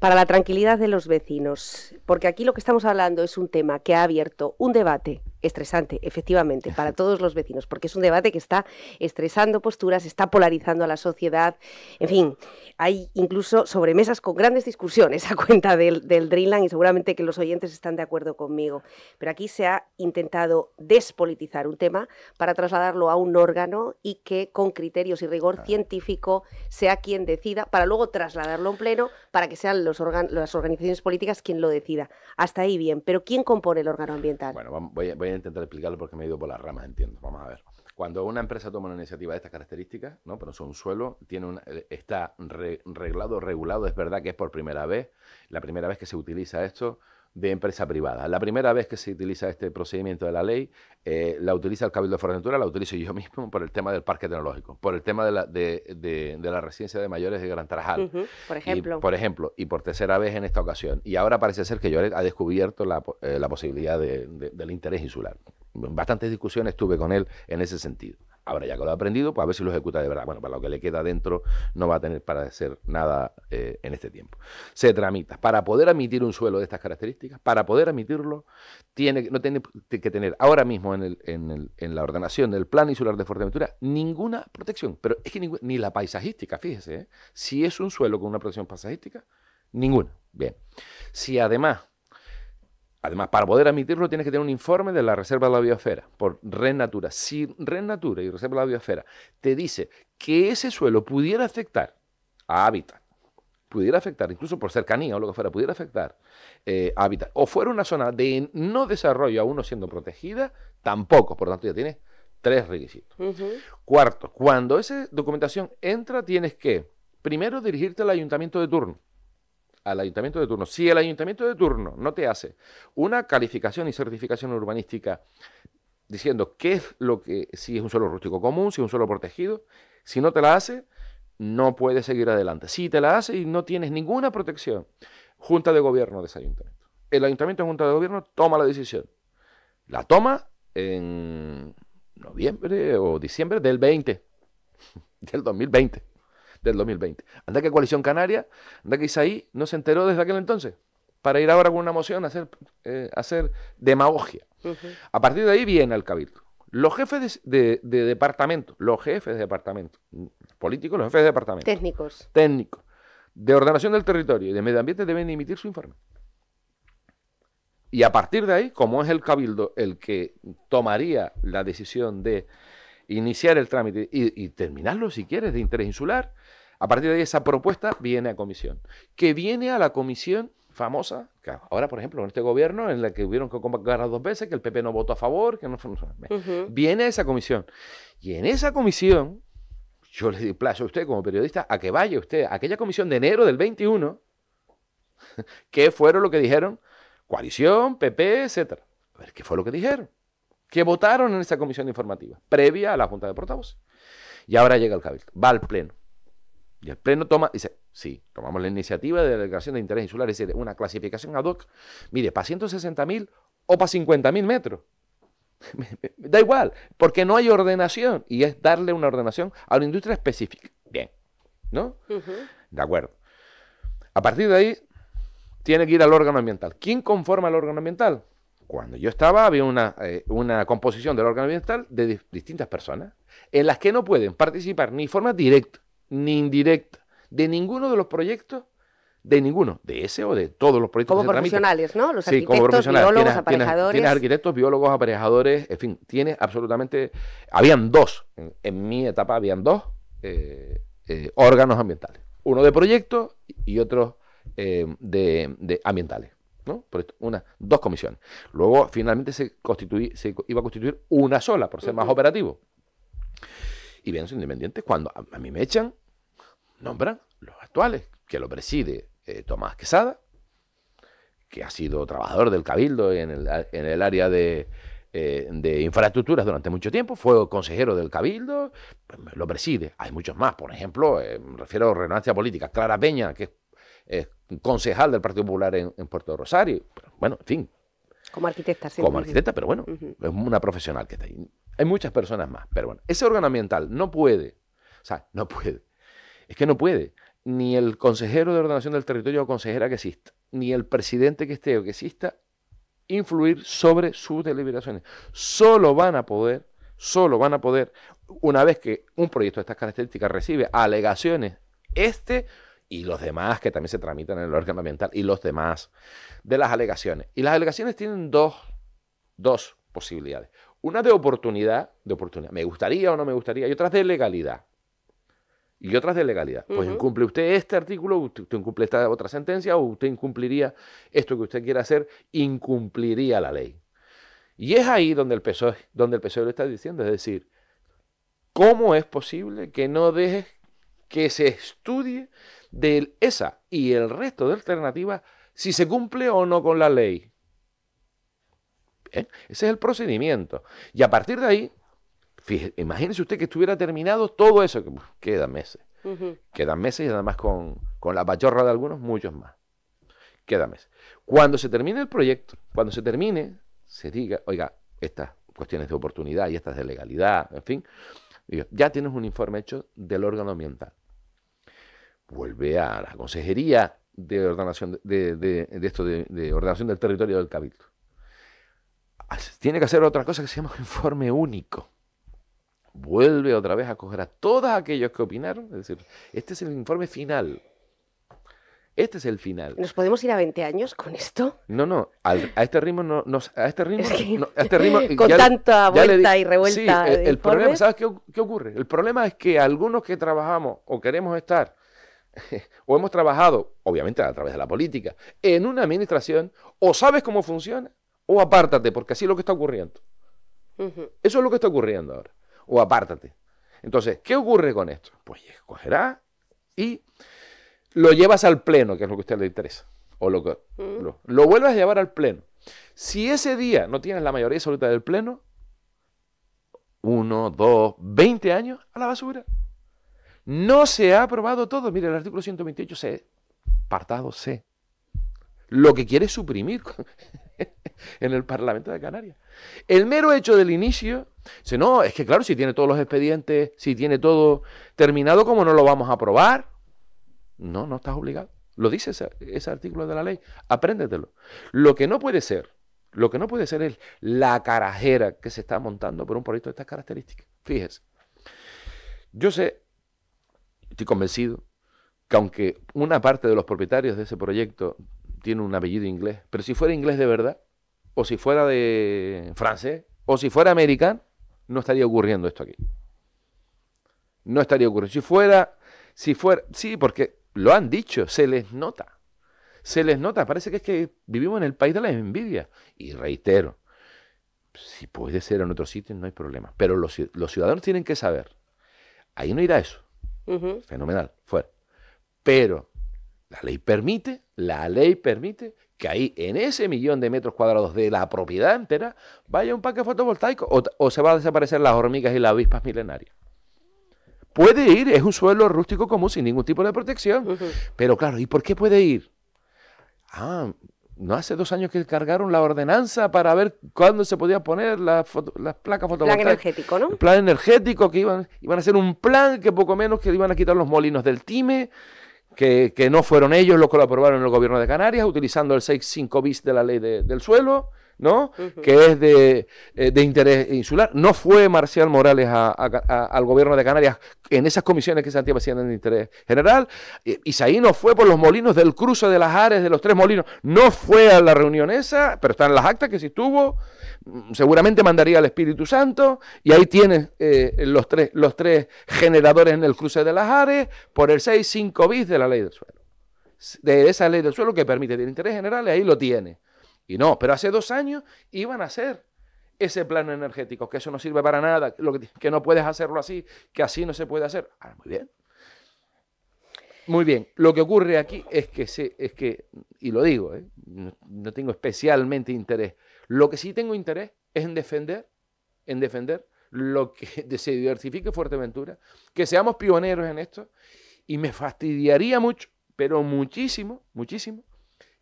Para la tranquilidad de los vecinos, porque aquí lo que estamos hablando es un tema que ha abierto un debate estresante, efectivamente, para todos los vecinos, porque es un debate que está estresando posturas, está polarizando a la sociedad. En fin, hay incluso sobremesas con grandes discusiones a cuenta del, Dreamland y seguramente que los oyentes están de acuerdo conmigo. Pero aquí se ha intentado despolitizar un tema para trasladarlo a un órgano y que con criterios y rigor científico sea quien decida, para luego trasladarlo a un pleno para que sean los organ las organizaciones políticas quien lo decida. Hasta ahí bien, pero ¿quién compone el órgano ambiental? Bueno, voy voy a intentar explicarlo porque me he ido por las ramas, entiendo. Vamos a ver. Cuando una empresa toma una iniciativa de estas características, ¿no? Pero un suelo, tiene eh, está reglado, regulado, es verdad que es por primera vez. La primera vez que se utiliza esto, de empresa privada. La primera vez que se utiliza este procedimiento de la ley, eh, la utiliza el Cabildo de Fuerteventura, la utilizo yo mismo por el tema del parque tecnológico, por el tema de la, residencia de mayores de Gran Tarajal. Por ejemplo. Y, por ejemplo, y por tercera vez en esta ocasión. Y ahora parece ser que Lloret ha descubierto la, eh, la posibilidad del interés insular. Bastantes discusiones tuve con él en ese sentido. Ahora ya que lo ha aprendido, pues a ver si lo ejecuta de verdad. Bueno, para lo que le queda dentro no va a tener para hacer nada eh, en este tiempo. Se tramita. Para poder admitir un suelo de estas características, para poder admitirlo, tiene, no tiene que tener ahora mismo en, la ordenación del Plan Insular de Fuerteventura ninguna protección. Pero es que ni, la paisajística, fíjese, ¿eh? si es un suelo con una protección paisajística, ninguna. Bien. Si además Además, para poder admitirlo tienes que tener un informe de la Reserva de la Biosfera, por Red Natura. Si Red Natura y Reserva de la Biosfera te dice que ese suelo pudiera afectar a hábitat, pudiera afectar, incluso por cercanía o lo que fuera, pudiera afectar a eh, hábitat, o fuera una zona de no desarrollo aún no siendo protegida, tampoco. Por lo tanto, ya tienes tres requisitos. Cuarto, cuando esa documentación entra, tienes que primero dirigirte al ayuntamiento de turno al ayuntamiento de turno. Si el ayuntamiento de turno no te hace una calificación y certificación urbanística diciendo qué es lo que, si es un suelo rústico común, si es un suelo protegido, si no te la hace, no puedes seguir adelante. Si te la hace y no tienes ninguna protección, junta de gobierno de ese ayuntamiento. El ayuntamiento de junta de gobierno toma la decisión. La toma en noviembre o diciembre del 20, del 2020 del 2020. Anda que Coalición Canaria, anda que Isaí no se enteró desde aquel entonces para ir ahora con una moción a hacer, eh, hacer demagogia. A partir de ahí viene al cabildo. Los jefes de, de, departamento, los jefes de departamento, políticos, los jefes de departamento. Técnicos. Técnicos. De ordenación del territorio y de medio ambiente deben emitir su informe. Y a partir de ahí, como es el cabildo el que tomaría la decisión de iniciar el trámite y, terminarlo si quieres de interés insular. A partir de ahí esa propuesta viene a comisión, que viene a la comisión famosa, ahora por ejemplo en este gobierno en la que hubieron que convocar dos veces, que el PP no votó a favor, que no Viene a esa comisión. Y en esa comisión, yo le plazo a usted como periodista a que vaya usted a aquella comisión de enero del 21, que fueron lo que dijeron coalición, PP, etc. A ver, ¿qué fue lo que dijeron? que votaron en esa comisión informativa, previa a la Junta de Portavoz. Y ahora llega el Cabildo, va al Pleno. Y el Pleno toma, dice, sí, tomamos la iniciativa de la de interés insular, es decir, una clasificación ad hoc, mire, para 160.000 o para 50.000 metros. da igual, porque no hay ordenación y es darle una ordenación a una industria específica. Bien, ¿no? De acuerdo. A partir de ahí, tiene que ir al órgano ambiental. ¿Quién conforma el órgano ambiental? Cuando yo estaba había eh, una, composición del órgano ambiental de distintas personas en las que no pueden participar ni forma directa ni indirecta de ninguno de los proyectos de ninguno, de ese o de todos los proyectos. Como profesionales, ¿no? Los sí, arquitectos, como profesionales. biólogos, aparejadores. arquitectos, biólogos, aparejadores, en fin, tiene absolutamente... Habían dos, en, mi etapa habían dos eh, eh, órganos ambientales. Uno de proyectos y otro de ambientales. Por una, dos comisiones. Luego, finalmente, se, se iba a constituir una sola, por ser más operativo. Y bien, los independientes, cuando a, mí me echan, nombran los actuales, que lo preside eh, Tomás Quesada, que ha sido trabajador del Cabildo en el, en el área eh, de, infraestructuras durante mucho tiempo, fue consejero del Cabildo, pues, lo preside. Hay muchos más, por ejemplo, eh, me refiero a Renancia Política, Clara Peña, que es es eh, concejal del Partido Popular en, Puerto Rosario. bueno, en fin. Como arquitecta, sí. Como arquitecta, pero bueno, es una profesional que está ahí. Hay muchas personas más, pero bueno, ese órgano ambiental no puede, o sea, no puede. Es que no puede. Ni el consejero de ordenación del territorio o consejera que exista, ni el presidente que esté o que exista, influir sobre sus deliberaciones. Solo van a poder, solo van a poder, una vez que un proyecto de estas características recibe alegaciones, este y los demás que también se tramitan en el órgano ambiental y los demás de las alegaciones. Y las alegaciones tienen dos, posibilidades. Una de oportunidad, de oportunidad, me gustaría o no me gustaría, y otras de legalidad. Y otras de legalidad. Pues incumple usted este artículo, usted incumple esta otra sentencia, o usted incumpliría esto que usted quiere hacer, incumpliría la ley. Y es ahí donde el PSOE, donde el PSOE lo está diciendo, es decir, ¿cómo es posible que no dejes que se estudie de esa y el resto de alternativas si se cumple o no con la ley. ese es el procedimiento. Y a partir de ahí, imagínense imagínese usted que estuviera terminado todo eso, quedan meses. Quedan meses y además con, con la pachorra de algunos, muchos más. Quedan meses. Cuando se termine el proyecto, cuando se termine, se diga, oiga, estas cuestiones de oportunidad y estas de legalidad, en fin, ya tienes un informe hecho del órgano ambiental vuelve a la Consejería de Ordenación, de, de, esto, de, ordenación del Territorio del Cabildo. Ah, tiene que hacer otra cosa que se llama informe único. Vuelve otra vez a coger a todos aquellos que opinaron. Es decir, este es el informe final. Este es el final. ¿Nos podemos ir a 20 años con esto? No, no, a este ritmo no, a este ritmo, que, con tanta vuelta y revuelta. el problema, ¿sabes qué, qué, ocurre? El problema es que algunos que trabajamos o queremos estar o hemos trabajado, obviamente a través de la política, en una administración, o sabes cómo funciona, o apártate, porque así es lo que está ocurriendo. Eso es lo que está ocurriendo ahora. O apártate. Entonces, ¿qué ocurre con esto? Pues escogerá y lo llevas al pleno, que es lo que a usted le interesa. O lo, que, lo, lo vuelves a llevar al pleno. Si ese día no tienes la mayoría absoluta del pleno, uno, dos, veinte años a la basura. No se ha aprobado todo. Mire, el artículo 128, C, apartado C. Lo que quiere suprimir en el Parlamento de Canarias. El mero hecho del inicio, si no, es que claro, si tiene todos los expedientes, si tiene todo terminado, ¿cómo no lo vamos a aprobar? No, no estás obligado. Lo dice ese, ese, artículo de la ley. Apréndetelo. Lo que no puede ser, lo que no puede ser es la carajera que se está montando por un proyecto de estas características. Fíjese. Yo sé estoy convencido que aunque una parte de los propietarios de ese proyecto tiene un apellido inglés, pero si fuera inglés de verdad, o si fuera de francés, o si fuera americano, no estaría ocurriendo esto aquí. No estaría ocurriendo. Si fuera, si fuera, sí, porque lo han dicho, se les nota. Se les nota, parece que es que vivimos en el país de la envidia. Y reitero, si puede ser en otro sitio, no hay problema. Pero los ciudadanos tienen que saber. Ahí no irá eso. Fenomenal, fuera. Pero la ley permite, la ley permite que ahí, en ese millón de metros cuadrados de la propiedad entera, vaya un parque fotovoltaico o, se van a desaparecer las hormigas y las avispas milenarias. Puede ir, es un suelo rústico común sin ningún tipo de protección. Pero claro, ¿y por qué puede ir? Ah, no hace dos años que cargaron la ordenanza para ver cuándo se podía poner las placas fotovoltaicas. Plan energético, ¿no? plan energético, que iban, iban a hacer un plan que poco menos que iban a quitar los molinos del Time, que, no fueron ellos los que lo aprobaron en el gobierno de Canarias, utilizando el 6.5 bis de la ley del suelo. ¿no? Que es eh, de, interés insular. No fue Marcial Morales al gobierno de Canarias en esas comisiones que Santiago hacían de interés general. Eh, Isaí no fue por los molinos del cruce de las Ares, de los tres molinos. No fue a la reunión esa, pero están las actas que sí estuvo. Mm, seguramente mandaría al Espíritu Santo. Y ahí tienes eh, los, tres, los tres generadores en el cruce de las Ares por el 6.5 bis de la ley del suelo. De esa ley del suelo que permite el interés general, ahí lo tiene. Y no, pero hace dos años iban a hacer ese plano energético, que eso no sirve para nada, que, no puedes hacerlo así, que así no se puede hacer. Ahora, muy bien. Muy bien, lo que ocurre aquí es que, se, es que y lo digo, ¿eh? no, tengo especialmente interés. Lo que sí tengo interés es en defender, en defender lo que se diversifique Fuerteventura, que seamos pioneros en esto, y me fastidiaría mucho, pero muchísimo, muchísimo,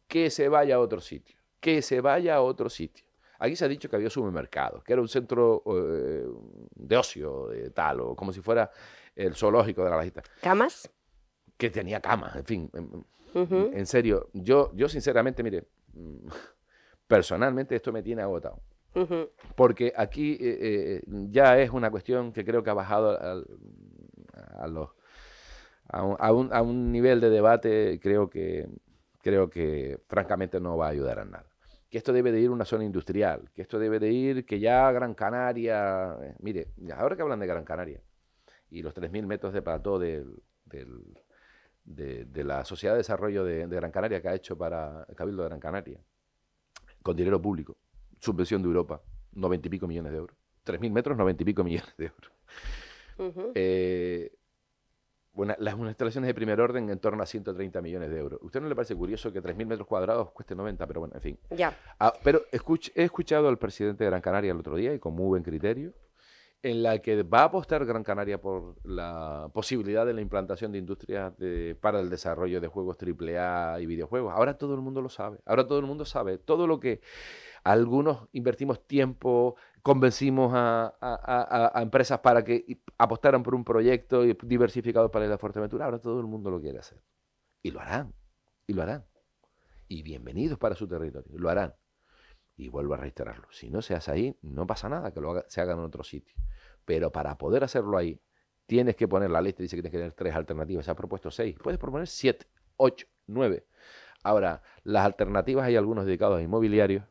que se vaya a otro sitio que se vaya a otro sitio. Aquí se ha dicho que había supermercado, que era un centro eh, de ocio, de tal, o como si fuera el zoológico de la lajita. ¿Camas? Que tenía camas, en fin. Em, en serio, yo, yo sinceramente, mire, mm, personalmente esto me tiene agotado. Porque aquí eh, eh, ya es una cuestión que creo que ha bajado a, un, a un nivel de debate, creo que, creo que francamente no va a ayudar a nada que esto debe de ir a una zona industrial, que esto debe de ir, que ya Gran Canaria, eh, mire, ahora que hablan de Gran Canaria y los 3.000 metros de plató de, la Sociedad de Desarrollo de, Gran Canaria que ha hecho para el Cabildo de Gran Canaria, con dinero público, subvención de Europa, 90 y pico millones de euros. 3.000 metros, 90 y pico millones de euros. Bueno, las instalaciones de primer orden en torno a 130 millones de euros. ¿Usted no le parece curioso que 3.000 metros cuadrados cueste 90? Pero bueno, en fin. Ya. Ah, pero he escuchado al presidente de Gran Canaria el otro día y con muy buen criterio, en la que va a apostar Gran Canaria por la posibilidad de la implantación de industrias para el desarrollo de juegos AAA y videojuegos. Ahora todo el mundo lo sabe. Ahora todo el mundo sabe. Todo lo que algunos invertimos tiempo, convencimos a, empresas para que apostaran por un proyecto diversificado para la Fuerteventura. Ahora todo el mundo lo quiere hacer. Y lo harán. Y lo harán. Y bienvenidos para su territorio. Lo harán. Y vuelvo a reiterarlo. Si no se hace ahí, no pasa nada que lo se haga en otro sitio. Pero para poder hacerlo ahí, tienes que poner la lista. Dice que tienes que tener tres alternativas. Se ha propuesto seis. Puedes proponer siete, ocho, nueve. Ahora, las alternativas hay algunos dedicados a inmobiliarios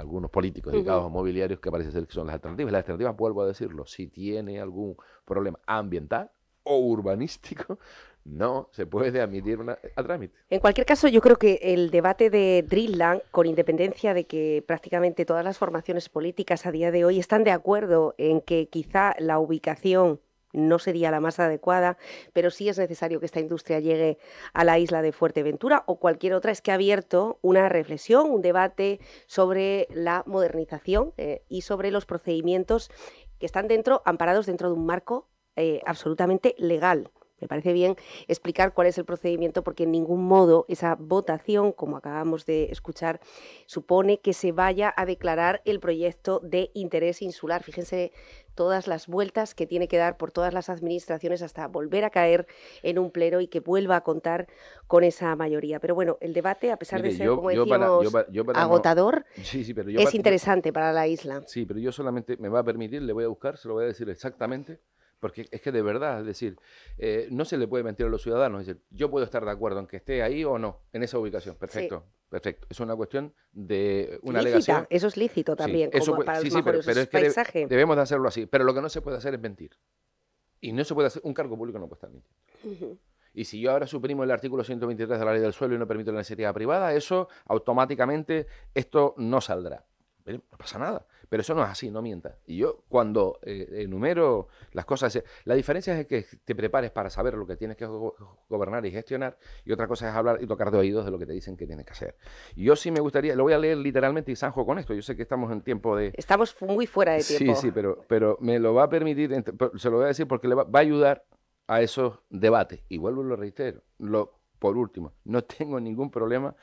algunos políticos dedicados a mobiliarios que parece ser que son las alternativas. Las alternativas, vuelvo a decirlo, si tiene algún problema ambiental o urbanístico, no se puede admitir a trámite. En cualquier caso, yo creo que el debate de drillland con independencia de que prácticamente todas las formaciones políticas a día de hoy están de acuerdo en que quizá la ubicación no sería la más adecuada, pero sí es necesario que esta industria llegue a la isla de Fuerteventura o cualquier otra, es que ha abierto una reflexión, un debate sobre la modernización eh, y sobre los procedimientos que están dentro, amparados dentro de un marco eh, absolutamente legal me parece bien explicar cuál es el procedimiento porque en ningún modo esa votación, como acabamos de escuchar, supone que se vaya a declarar el proyecto de interés insular. Fíjense todas las vueltas que tiene que dar por todas las administraciones hasta volver a caer en un pleno y que vuelva a contar con esa mayoría. Pero bueno, el debate, a pesar de ser, como decimos, agotador, es interesante para la isla. Sí, pero yo solamente me va a permitir, le voy a buscar, se lo voy a decir exactamente porque es que de verdad, es decir, eh, no se le puede mentir a los ciudadanos. Es decir, yo puedo estar de acuerdo en que esté ahí o no, en esa ubicación. Perfecto, perfecto. Es una cuestión de una Lícita, Eso es lícito también, como sí, pero, es debemos de hacerlo así. Pero lo que no se puede hacer es mentir. Y no se puede hacer, un cargo público no puede estar mintiendo. Y si yo ahora suprimo el artículo 123 de la ley del suelo y no permito la necesidad privada, eso automáticamente, esto no saldrá. no pasa nada. Pero eso no es así, no mientas. Y yo cuando eh, enumero las cosas, eh, la diferencia es que te prepares para saber lo que tienes que gobernar y gestionar, y otra cosa es hablar y tocar de oídos de lo que te dicen que tienes que hacer. yo sí me gustaría, lo voy a leer literalmente y zanjo con esto, yo sé que estamos en tiempo de... Estamos muy fuera de tiempo. Sí, sí, pero, pero me lo va a permitir, se lo voy a decir porque le va, a ayudar a esos debates. Y vuelvo y lo reitero, lo por último, no tengo ningún problema,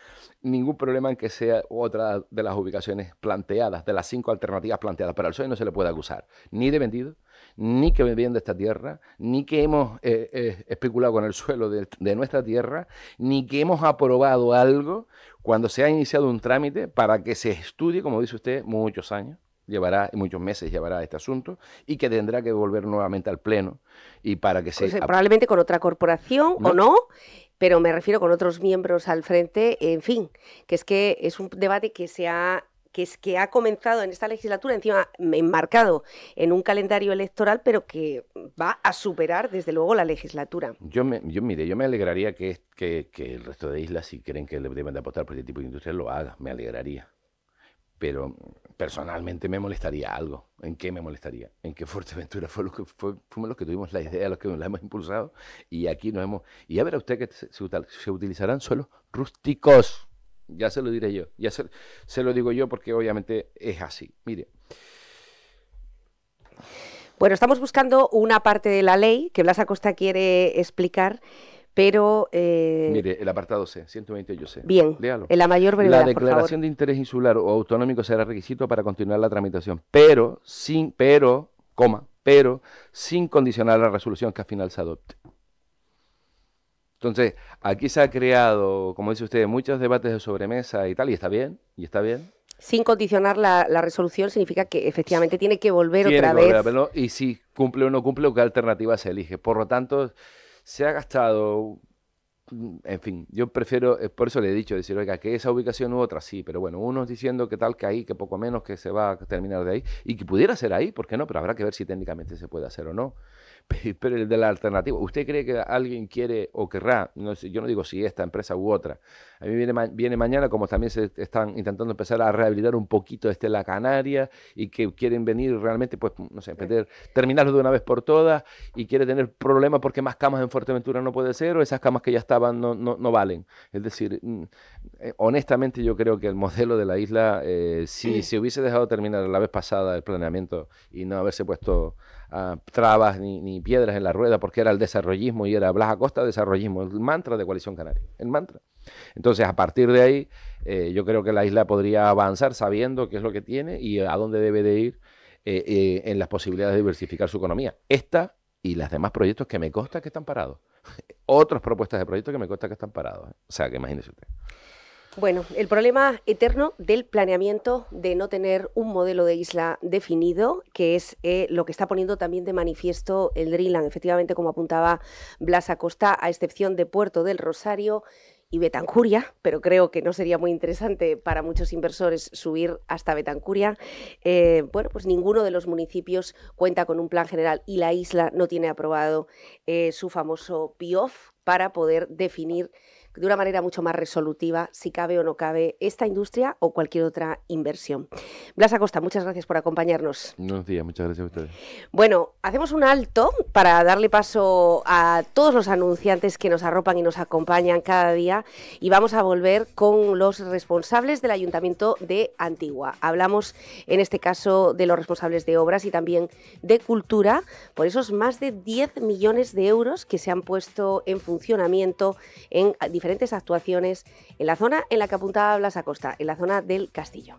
ningún problema en que sea otra de las ubicaciones planteadas, de las cinco alternativas planteadas, para el suelo no se le puede acusar ni de vendido, ni que de esta tierra, ni que hemos eh, eh, especulado con el suelo de, nuestra tierra, ni que hemos aprobado algo cuando se ha iniciado un trámite para que se estudie, como dice usted, muchos años. Llevará, muchos meses llevará este asunto y que tendrá que volver nuevamente al Pleno y para que pues, se... probablemente con otra corporación o no, pero me refiero con otros miembros al frente, en fin, que es que es un debate que se ha que es que ha comenzado en esta legislatura, encima enmarcado en un calendario electoral, pero que va a superar desde luego la legislatura. Yo, me, yo yo me alegraría que, el resto de islas, si creen que le deben de apostar por este tipo de industrias, lo haga, me alegraría pero personalmente me molestaría algo. ¿En qué me molestaría? En qué Fuerteventura fue lo que fue, fuimos los que tuvimos la idea, los que nos la hemos impulsado y aquí nos hemos... Y ya verá usted que se, utilizarán suelos rústicos. Ya se lo diré yo, ya se, se lo digo yo porque obviamente es así. Mire, bueno, estamos buscando una parte de la ley que Blas Acosta quiere explicar pero... Eh, Mire, el apartado C, 128 C. Bien, léalo. En la mayor brevedad, La declaración de interés insular o autonómico será requisito para continuar la tramitación, pero, sin, pero, coma, pero, sin condicionar la resolución que al final se adopte. Entonces, aquí se ha creado, como dice usted, muchos debates de sobremesa y tal, y está bien, y está bien, sin condicionar la, resolución significa que efectivamente tiene que volver otra vez. y si cumple o no cumple, qué alternativa se elige. Por lo tanto, se ha gastado, mm, en fin, yo prefiero, eh, por eso le he dicho, decir, oiga, que esa ubicación u otra, sí, pero bueno, unos diciendo que tal, que ahí, que poco menos, que se va a terminar de ahí, y que pudiera ser ahí, ¿por qué no? Pero habrá que ver si técnicamente se puede hacer o no. Pero el de la alternativa, ¿usted cree que alguien quiere o querrá? No, yo no digo si esta empresa u otra. A mí viene, viene mañana, como también se están intentando empezar a rehabilitar un poquito este La Canaria y que quieren venir realmente, pues, no sé, terminarlo de una vez por todas y quiere tener problemas porque más camas en Fuerteventura no puede ser o esas camas que ya estaban no, no, valen. Es decir, mm, eh, honestamente yo creo que el modelo de la isla, eh, si se hubiese dejado terminar la vez pasada el planeamiento y no haberse puesto Ah, trabas ni, piedras en la rueda, porque era el desarrollismo y era Blas Acosta desarrollismo, el mantra de Coalición Canaria, el mantra. Entonces, a partir de ahí, eh, yo creo que la isla podría avanzar sabiendo qué es lo que tiene y a dónde debe de ir eh, eh, en las posibilidades de diversificar su economía. Esta y las demás proyectos que me consta que están parados. Otras propuestas de proyectos que me consta que están parados. O sea, que imagínese usted. Bueno, el problema eterno del planeamiento de no tener un modelo de isla definido, que es eh, lo que está poniendo también de manifiesto el Greenland. efectivamente, como apuntaba Blas Acosta, a excepción de Puerto del Rosario y Betancuria, pero creo que no sería muy interesante para muchos inversores subir hasta Betancuria. Eh, bueno, pues ninguno de los municipios cuenta con un plan general y la isla no tiene aprobado eh, su famoso PIOF para poder definir de una manera mucho más resolutiva si cabe o no cabe esta industria o cualquier otra inversión. Blas Acosta, muchas gracias por acompañarnos. Buenos días, muchas gracias a ustedes. Bueno, hacemos un alto para darle paso a todos los anunciantes que nos arropan y nos acompañan cada día y vamos a volver con los responsables del Ayuntamiento de Antigua. Hablamos en este caso de los responsables de obras y también de cultura por esos más de 10 millones de euros que se han puesto en funcionamiento en diferentes diferentes actuaciones en la zona en la que apuntaba Blas Acosta, en la zona del castillo.